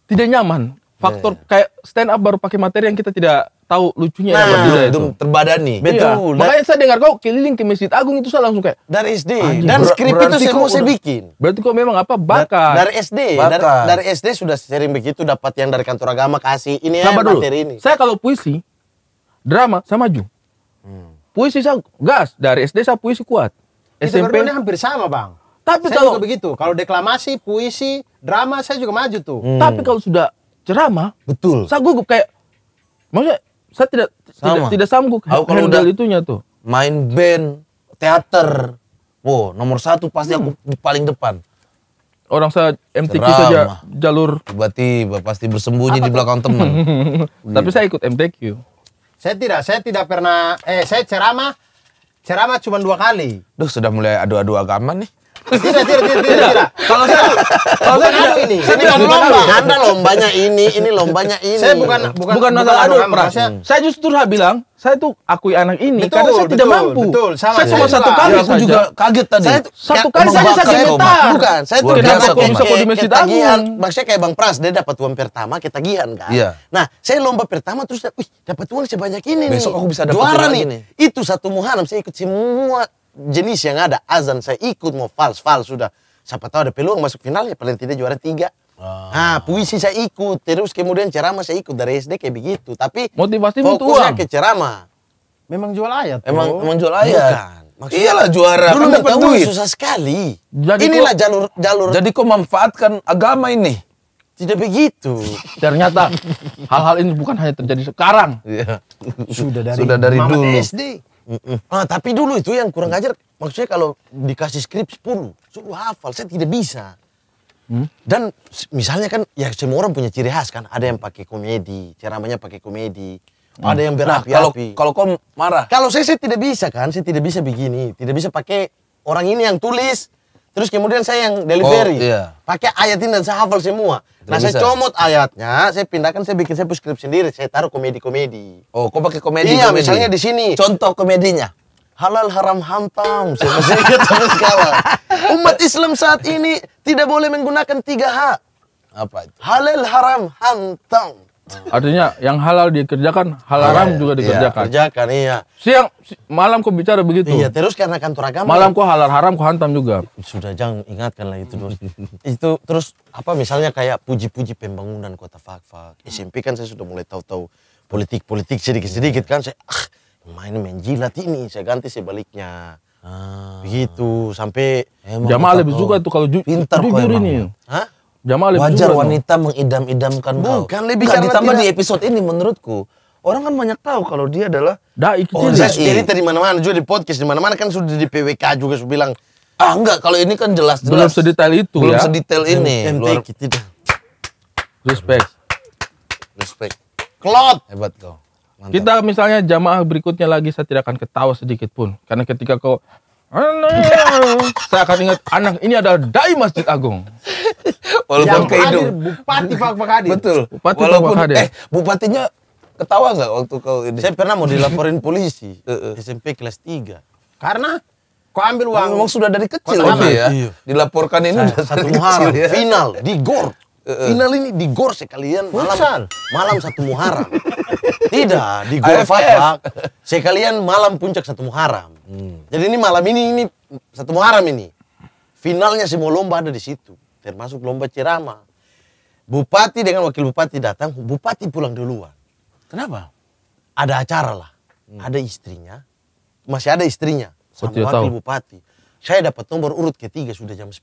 tidak nyaman faktor yeah. Iya. kayak stand up baru pakai materi yang kita tidak tahu lucunya ya, nah, ya betul itu. terbadani betul iya. makanya saya dengar kau keliling ke masjid agung itu saya langsung kayak dari SD dan skrip itu saya mau saya bikin berarti kau memang apa bakat dari SD bakat. Dari, dari SD sudah sering begitu dapat yang dari kantor agama kasih ini ya, materi dulu. ini saya kalau puisi drama sama maju. Hmm. Puisi saya gas dari SD saya puisi kuat. SMP SMP hampir sama bang. Tapi saya kalau juga begitu, kalau deklamasi, puisi, drama saya juga maju tuh. Hmm. Tapi kalau sudah ceramah, betul. Saya gugup kayak maksudnya saya tidak sama. tidak tidak sanggup aku kalau udah itunya tuh. Main band, teater. Wow, nomor satu pasti hmm. aku paling depan. Orang saya MTQ ceramah. saja jalur tiba-tiba pasti bersembunyi Apa di belakang teman. Tapi saya ikut MTQ. Saya tidak, saya tidak pernah eh saya ceramah ceramah cuma dua kali. Duh, sudah mulai adu-adu agama nih tidak tidak tidak tidak kalau saya kalau saya tidak ini saya tidak lomba anda lombanya ini ini lombanya ini saya bukan bukan bukan masalah adu pras saya justru bilang saya tuh akui anak ini betul, karena saya betul, tidak mampu. Betul, sama saya cuma satu kali iya, aku juga kaget tadi. Saya, satu kali saja saya gemetar. Bukan, saya tuh kenapa aku bisa ke dimensi tagihan. Maksudnya kayak Bang Pras, dia dapat uang pertama kita gian kan. Iya. Nah, saya lomba pertama terus wih, dapat uang sebanyak ini Besok nih. Besok aku bisa dapat juara nih. Itu satu Muharram saya ikut semua jenis yang ada azan saya ikut mau fals fals sudah siapa tahu ada peluang masuk final ya paling tidak juara tiga Ah. Nah, puisi saya ikut, terus kemudian ceramah saya ikut dari SD kayak begitu. Tapi motivasi fokusnya uang. ke ceramah. Memang jual ayat. Emang emang jual ayat. Bukan. Iyalah juara. Dulu kan dapat duit. Susah sekali. Jadi Inilah kok, jalur jalur. Jadi kok manfaatkan agama ini? Tidak begitu. Ternyata hal-hal ini bukan hanya terjadi sekarang. Iya. Sudah dari Sudah dari dulu. SD. Mm -mm. Ah, tapi dulu itu yang kurang ajar, maksudnya kalau dikasih skrip 10, suruh hafal, saya tidak bisa. Mm. Dan misalnya kan ya semua orang punya ciri khas kan, ada yang pakai komedi, ceramahnya pakai komedi. mm. Ada yang nah, berapi-api. Nah, kalau kalau kau marah. Kalau saya saya tidak bisa kan, saya tidak bisa begini, tidak bisa pakai orang ini yang tulis, Terus kemudian saya yang delivery. Oh, iya. Pakai ayat ini dan saya hafal semua. Tidak nah, bisa. saya comot ayatnya, saya pindahkan, saya bikin saya script sendiri, saya taruh komedi-komedi. Oh, kok pakai komedi? Iya, komedi. misalnya di sini. Contoh komedinya. Halal haram hantam, saya masih ingat sama sekali. Umat Islam saat ini tidak boleh menggunakan tiga h Apa itu? Halal haram hantam. Artinya yang halal dikerjakan, halal haram ya, juga iya, dikerjakan. Iya, kerjakan iya. Siang si, malam kok bicara begitu. Iya, terus karena kantor agama. Malam kok halal haram kok hantam juga. Sudah jangan ingatkanlah itu terus. itu terus apa misalnya kayak puji-puji pembangunan kota Fakfak. SMP kan saya sudah mulai tahu-tahu politik-politik sedikit-sedikit kan saya ah main menjilat ini saya ganti sebaliknya. Ah. Begitu sampai Jamal lebih suka tuh kalau ju jujur ini. Hah? Jamal wajar dulu, wanita mengidam-idamkan kau. Bukan, lebih karena ditambah tidak... di episode ini menurutku orang kan banyak tahu kalau dia adalah daik oh, saya sendiri tadi mana-mana juga di podcast di mana-mana kan sudah di PWK juga sudah bilang ah enggak kalau ini kan jelas jelas belum sedetail itu belum ya? sedetail hmm. ini luar tidak respect respect Klot hebat kau Mantap. kita misalnya jamaah berikutnya lagi saya tidak akan ketawa sedikit pun karena ketika kau saya akan ingat anak ini adalah dai Masjid Agung. Walaupun yang hadir Bupati Pak hadir. Betul. Bupati Walaupun hadir. eh bupatinya ketawa nggak waktu kau ini? Saya pernah mau dilaporin polisi SMP kelas 3. Karena Kau ambil uang. Memang sudah dari kecil Kota ya. Iya. Dilaporkan ini sudah dari kecil ya. Final di gor. Uh, final ini gor sekalian malam malam satu muharam, Tidak, digor Fatak sekalian malam puncak satu muharam. Hmm. Jadi ini malam ini ini satu muharam ini. Finalnya semua lomba ada di situ, termasuk lomba ceramah. Bupati dengan wakil bupati datang, bupati pulang duluan. Kenapa? Ada acara lah. Hmm. Ada istrinya. Masih ada istrinya oh, sama wakil tahu. bupati. Saya dapat nomor urut ketiga sudah jam 10.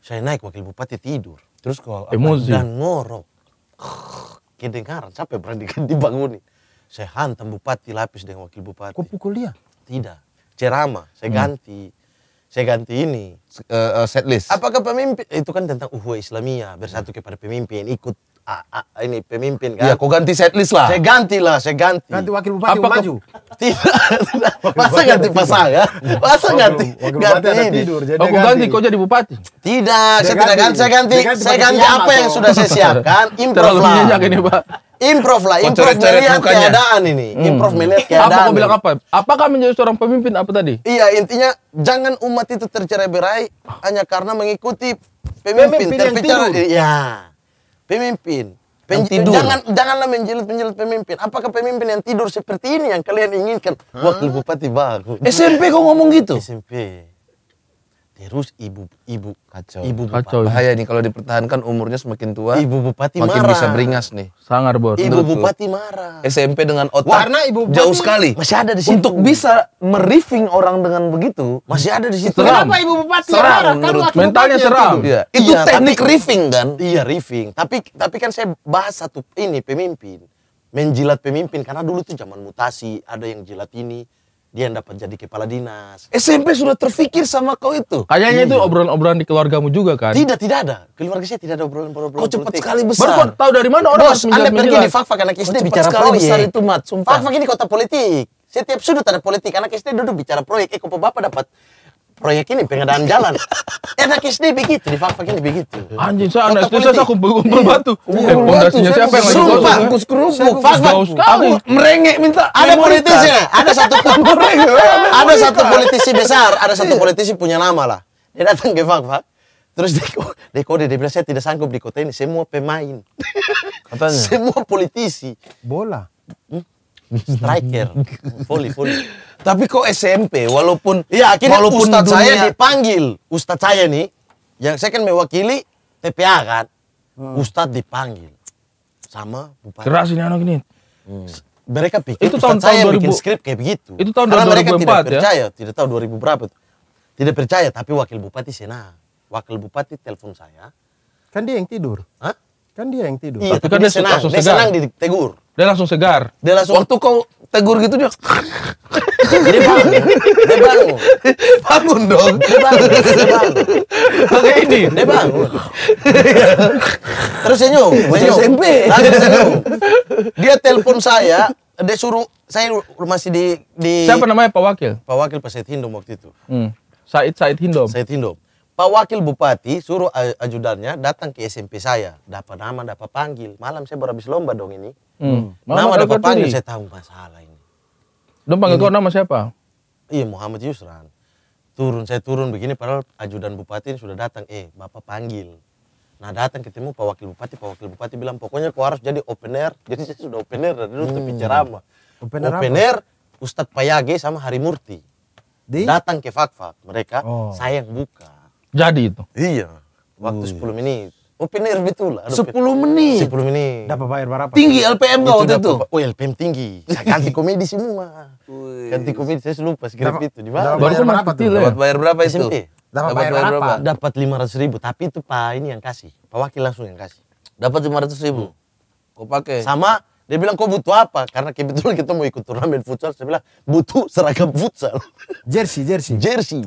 Saya naik wakil bupati tidur Terus kalau emosi dan ngorok. Kini sampai berani dibangunin. Saya hantam bupati lapis dengan wakil bupati. kok pukul dia? Tidak. Ceramah, saya hmm. ganti. Saya ganti ini. Uh, eh, uh, eh, set list. Apakah pemimpin itu kan tentang uhwa Islamia bersatu kepada pemimpin ikut ini pemimpin kan. Iya, kau ganti setlist lah. Saya ganti lah, saya ganti. Ganti wakil bupati Apa maju? Tidak, Masa ganti pasangan? Ya? Masa ganti? ganti ini. tidur. Jadi kau ganti, kau jadi bupati? Tidak, saya tidak ganti. Saya ganti, saya ganti apa yang sudah saya siapkan. Improv lah. Terlalu ini, Pak. Improv lah, hmm. improv melihat keadaan ini. Improv melihat keadaan. Apa kau bilang apa? Apakah menjadi seorang pemimpin apa tadi? Iya, intinya jangan umat itu tercerai-berai hanya karena mengikuti pemimpin, terpecah. Iya pemimpin. tidur. Jangan janganlah menjilat menjilat pemimpin. Apakah pemimpin yang tidur seperti ini yang kalian inginkan? waktu Wakil bupati baru. SMP kau ngomong gitu? SMP. Terus ibu ibu kacau. Ibu bupati. Kacau, Bahaya nih kalau dipertahankan umurnya semakin tua. Ibu bupati makin marah. bisa beringas nih. Sangar bor. Ibu bupati marah. SMP dengan otak Warna ibu bupati jauh sekali. Masih ada di situ. Untuk bisa meriving orang dengan begitu, masih ada di situ. Seram. Kenapa ibu bupati seram, marah? Menurut kan mentalnya seram. Itu, ya. itu iya, teknik tapi, riffing kan? Iya, riffing. Tapi tapi kan saya bahas satu ini pemimpin menjilat pemimpin karena dulu tuh zaman mutasi ada yang jilat ini dia yang dapat jadi kepala dinas. SMP sudah terfikir sama kau itu. Kayaknya iya. itu obrolan-obrolan di keluargamu juga kan? Tidak, tidak ada. Keluarga saya tidak ada obrolan-obrolan. Kau cepat sekali besar. Baru kau tahu dari mana orang Bos, Anda pergi di Fakfak anak SD bicara sekali proyek. besar itu, Mat. Sumpah. Fakfak ini kota politik. Setiap sudut ada politik. Anak SD duduk bicara proyek. Eh, kau bapak dapat proyek ini pengadaan jalan. enak SD begitu, di fak ini begitu. Anjing, saya anak SD saya kumpul-kumpul batu. Kumpul eh, batu. siapa yang lagi Sumpah, kus kerupuk. Fakfak, aku merengek minta. Ada politisi, ada satu ya, ya, ada satu politisi besar, ada satu iya. politisi punya nama lah. Dia datang ke Fakfak. Terus dia, dia kode, dia bilang saya tidak sanggup di kota ini, semua pemain. Katanya. semua politisi. Bola striker voli volley tapi kok SMP walaupun ya akhirnya walaupun ustadz dunia, saya dipanggil ustadz saya nih yang saya kan mewakili TPA kan hmm. ustadz dipanggil sama bupati keras ini anak ini hmm. mereka pikir itu tahun, saya 2000, bikin skrip kayak begitu itu tahun karena 2004, mereka tidak ya? percaya tidak tahu 2000 berapa tidak percaya tapi wakil bupati senang wakil bupati telepon saya kan dia yang tidur Hah? kan dia yang tidur iya, tapi, tapi kan dia senang dia senang ditegur dia langsung segar. Dia langsung waktu oh. kau tegur gitu dia. Ya? dia bangun. Dia bangun. Bangun dong. Dia bangun. Dia bangun. ini. Dia bangun. Iya. Terus senyum. Senyum. SMP. senyum. Dia telepon saya. Dia suruh saya masih di, di Siapa namanya Pak Wakil? Pak Wakil Pak Said Hindom waktu itu. Hmm. Said Said Hindom. Said Hindom. Pak Wakil Bupati suruh ajudannya datang ke SMP saya. Dapat nama, dapat panggil. Malam saya baru habis lomba dong ini. Hmm. hmm. nama dapat panggil, saya tahu masalah ini. Dong panggil kau nama siapa? Iya Muhammad Yusran. Turun, saya turun begini padahal ajudan bupati ini sudah datang. Eh, Bapak panggil. Nah datang ketemu Pak Wakil Bupati, Pak Wakil Bupati bilang pokoknya kau harus jadi opener. Jadi saya sudah opener dari dulu hmm. ceramah. Opener, opener Ustadz Payage sama Hari Murti. Di? Datang ke Fakfak mereka, oh. saya yang buka. Jadi itu. Iya. Waktu iya. sepuluh 10 menit. Open oh, air betul lah. 10 menit. 10 menit. Dapat bayar berapa? Tinggi LPM kau waktu itu. Oh, LPM tinggi. Saya ganti komedi semua. ganti komedi saya lupa skrip itu di mana. Baru berapa tuh? Dapat bayar berapa itu? Dapat bayar berapa? Dapat 500 ribu, tapi itu Pak ini yang kasih. Pak Wakil langsung yang kasih. Dapat 500 ribu. Hmm. Kau pakai. Sama dia bilang kau butuh apa? Karena kebetulan kita mau ikut turnamen futsal. Saya bilang butuh seragam futsal. Jersey, jersey. Jersey.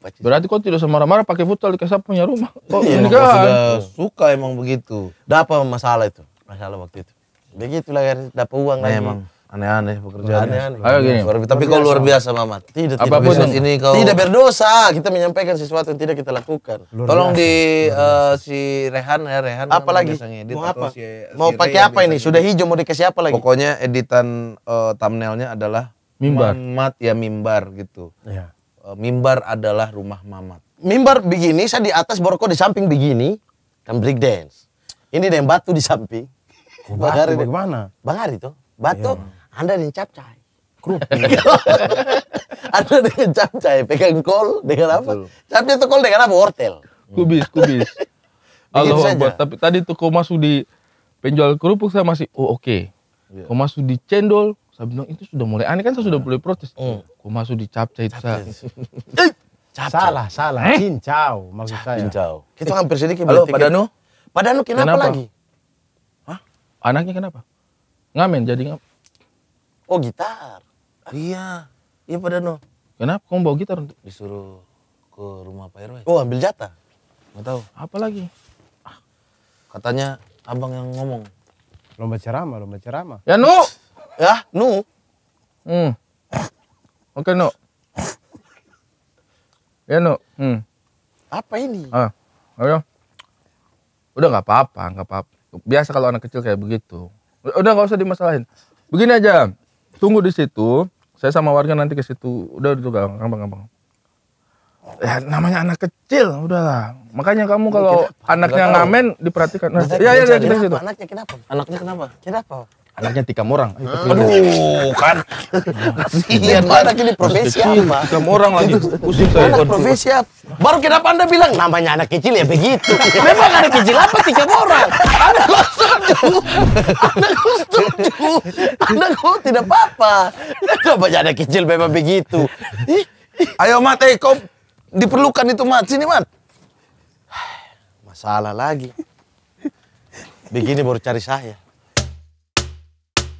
Pacis. Berarti kau tidak semarah-marah pakai futsal di kasa punya rumah. Kok iya, nikah? Oh, sudah suka emang begitu. Dapat masalah itu? Masalah waktu itu. Begitulah ya, dapat uang nah, lagi. Emang aneh-aneh pekerjaan. Aneh-aneh. gini. tapi kau luar biasa, Mamat. Tidak, tidak Apapun bisa. ini kau tidak berdosa. Kita menyampaikan sesuatu yang tidak kita lakukan. Luar Tolong di uh, si Rehan ya, Rehan. Apalagi mau apa? Si, mau pakai apa ini? Sudah hijau mau dikasih apa lagi? Pokoknya editan uh, thumbnailnya adalah mimbar. Mamat ya mimbar gitu. Ya. Eh, mimbar adalah rumah mamat. Mimbar begini, saya di atas kok di samping begini, kan break dance. Ini ada batu di samping. Oh, batu bagaimana? Bang itu tuh, batu, yeah. Anda di capcai. Kerupuk. anda dengan capcai, pegang kol dengan apa? Capcai itu kol dengan apa? Wortel. Kubis, kubis. Allah, tapi tadi tuh kau masuk di penjual kerupuk saya masih, oh oke. Okay yeah. kau masuk di cendol saya bilang itu sudah mulai aneh kan saya sudah iya. mulai protes oh. kau masuk di capcay itu saya eh, Capcay. Salah, salah. Eh? Cincau maksud Cincau. saya. Cincau. Kita hampir sedikit Halo, Padano? Padano kenapa, kenapa? lagi? Hah? Anaknya kenapa? Ngamen jadi ngap. Oh, gitar. Ah. Iya. Iya, Padano. Kenapa kamu bawa gitar untuk? Disuruh ke rumah Pak RW. Oh, ambil jatah. Nggak tahu. Apa lagi? Ah. Katanya abang yang ngomong. Lomba ceramah, lomba ceramah. Ya nu. Ya, nu. Hmm. Oke, okay, nu. Ya, nu. Hmm. Apa ini? Ah. Ayo. Udah nggak apa-apa, nggak apa-apa. Biasa kalau anak kecil kayak begitu. Udah nggak usah dimasalahin. Begini aja. Tunggu di situ. Saya sama warga nanti ke situ. Udah itu gampang-gampang. Ya namanya anak kecil, udahlah Makanya kamu kalau anaknya ngamen diperhatikan. Nah, iya iya, iya kita situ. Anaknya kenapa? Anaknya kenapa? Kenapa? Anaknya tiga orang. Aduh, kan. Iya, kan. anak ini profesi apa? Tiga orang lagi. Pusing saya. Anak profesi apa? Baru kenapa Anda bilang namanya anak kecil ya begitu. Memang anak kecil apa tiga orang? Anak kau setuju. Anak kau setuju. Anak kau tidak apa-apa. Namanya anak kecil memang begitu. Ayo Mat, eh kau diperlukan itu Mat. Sini Mat. Salah lagi. Begini baru cari saya.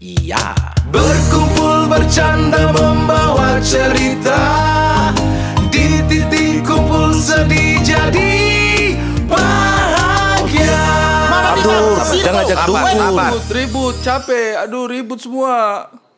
Iya. Berkumpul bercanda membawa cerita di titik kumpul sedih jadi bahagia. Aduh, jangan ajak Ribut, ribut, capek. Aduh, ribut semua.